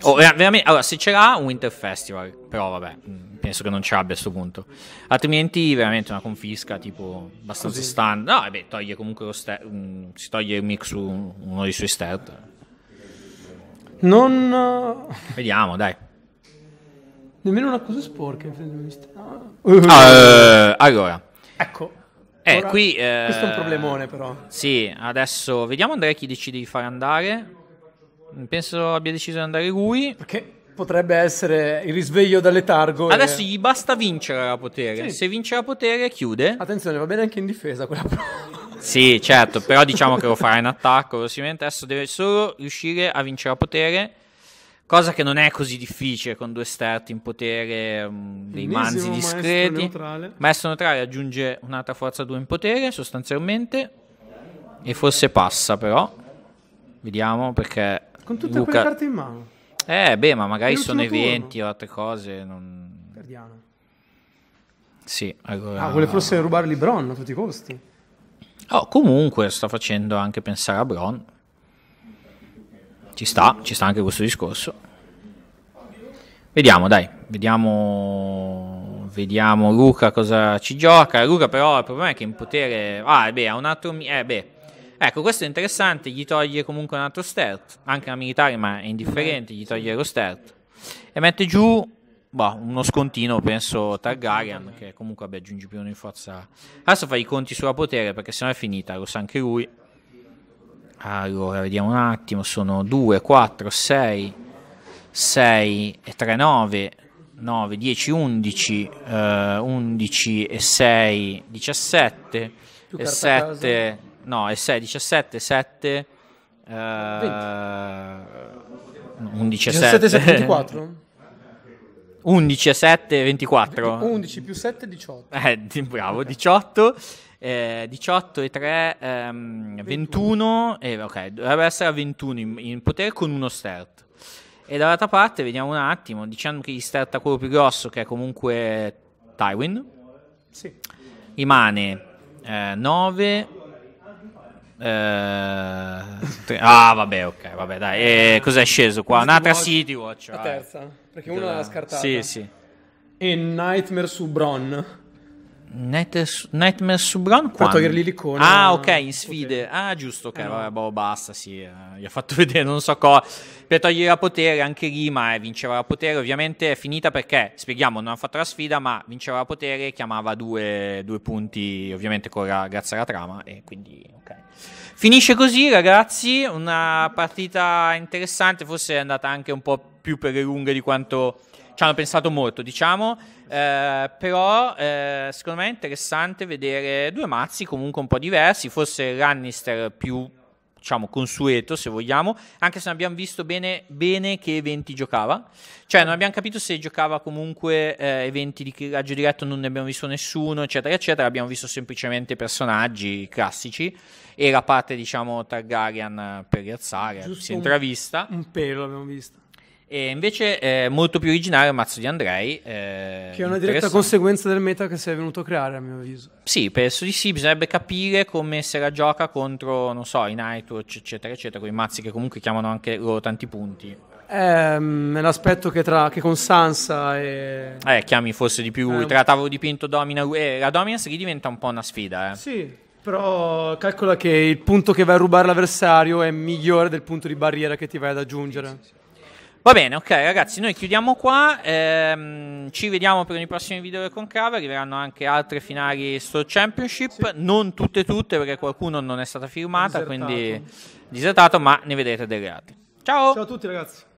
Oh, eh, veramente, allora, se ce l'ha un Winter Festival, però vabbè mm, penso che non ce l'abbia a questo punto. Altrimenti, veramente una confisca tipo abbastanza Così. standard. No, beh, toglie comunque lo ster- mm, si toglie il mix su uno dei suoi stert. Non. Vediamo, dai. Nemmeno una cosa sporca, uh, allora. Ecco. Eh, Ora, qui, eh, questo è un problemone, però. Sì, adesso vediamo Andrea chi decide di far andare. Penso abbia deciso di andare lui. Perché? potrebbe essere il risveglio dal letargo. Adesso e... gli basta vincere a potere. Sì. Se vince a potere, chiude. Attenzione, va bene anche in difesa quella prova. Sì, certo, però diciamo che lo farà in attacco. Velocemente adesso deve solo riuscire a vincere a potere. Cosa che non è così difficile con due sterti in potere, um, dei manzi discreti. Maestro neutrale. maestro neutrale aggiunge un'altra forza 2 in potere, sostanzialmente. E forse passa, però. Vediamo perché. Con tutte Luca... quelle carte in mano. Eh, beh, ma magari sono eventi o altre cose. Non... Guardiano. Sì, allora... Ah, vuole forse rubarli Bron a tutti i costi. Oh, comunque sta facendo anche pensare a Bron. Ci sta, ci sta anche questo discorso. Vediamo, dai, vediamo, vediamo Luca cosa ci gioca. Luca però il problema è che in potere... Ah, beh, ha un altro... Eh, beh, Ecco, questo è interessante, gli toglie comunque un altro stealth, anche una militare ma è indifferente, gli toglie lo stealth. E mette giù boh, uno scontino, penso, Targaryen, che comunque vabbè, aggiunge più uno in forza. Adesso fa i conti sulla potere perché sennò è finita, lo sa anche lui. Allora, vediamo un attimo, sono 2, 4, 6, 6 e 3, 9, 9, 10, 11, eh, 11 e 6, 17, più e 7... Casa no, è 6, 17, 7, eh, 11, 17, 7, 24. 11, 7, 24. 11 più 7, 18. Eh, bravo, 18. Eh, 18 e 3, ehm, 21. 21 eh, ok, dovrebbe essere a 21 in, in potere con uno start. E dall'altra parte, vediamo un attimo, diciamo che gli start a quello più grosso, che è comunque Tywin. Sì. Rimane eh, 9, eh, ah, vabbè, ok, vabbè, dai. Eh, cos'è sceso qua? Un'altra City Watch. La terza, perché una l'ha scartata. Sì, sì. E Nightmare su Bron. Night, Nightmare Subrun quando? Per togliergli l'icona. Ah, ok, in sfide. Potere. Ah, giusto, ok, eh, vabbè, boh, basta, sì, eh, gli ho fatto vedere, non so cosa. Per togliere la potere, anche lì, ma eh, vinceva la potere, ovviamente è finita perché, spieghiamo, non ha fatto la sfida, ma vinceva la potere, chiamava due, due punti, ovviamente, la, grazie alla trama, e quindi, ok. Finisce così, ragazzi, una partita interessante, forse è andata anche un po' più per le lunghe di quanto ci hanno pensato molto, diciamo, eh, però eh, secondo me è interessante vedere due mazzi comunque un po' diversi, forse il più diciamo consueto se vogliamo, anche se non abbiamo visto bene, bene che eventi giocava, cioè non abbiamo capito se giocava comunque eh, eventi di raggio diretto, non ne abbiamo visto nessuno, eccetera, eccetera, abbiamo visto semplicemente personaggi classici, e la parte diciamo Targaryen per rialzare, si è intravista. Un, un pelo abbiamo visto. E invece è eh, molto più originale il mazzo di Andrei. Eh, che è una diretta conseguenza del meta che si è venuto a creare, a mio avviso. Sì, penso di sì. Bisognerebbe capire come se la gioca contro, non so, i Nightwatch, eccetera, eccetera, quei mazzi che comunque chiamano anche loro tanti punti. È ehm, l'aspetto che, tra, che con Sansa e... Eh, chiami forse di più, eh, tra Tavolo Dipinto Domina... Eh, la Dominance lì diventa un po' una sfida, eh. Sì, però calcola che il punto che vai a rubare l'avversario è migliore del punto di barriera che ti vai ad aggiungere. Sì, sì, sì. Va bene, ok ragazzi, noi chiudiamo qua, ehm, ci vediamo per i prossimi video con Concava, arriveranno anche altre finali sul Championship, sì. non tutte tutte perché qualcuno non è stata firmata, disertato. quindi disertato, ma ne vedrete delle altre. Ciao! Ciao a tutti ragazzi!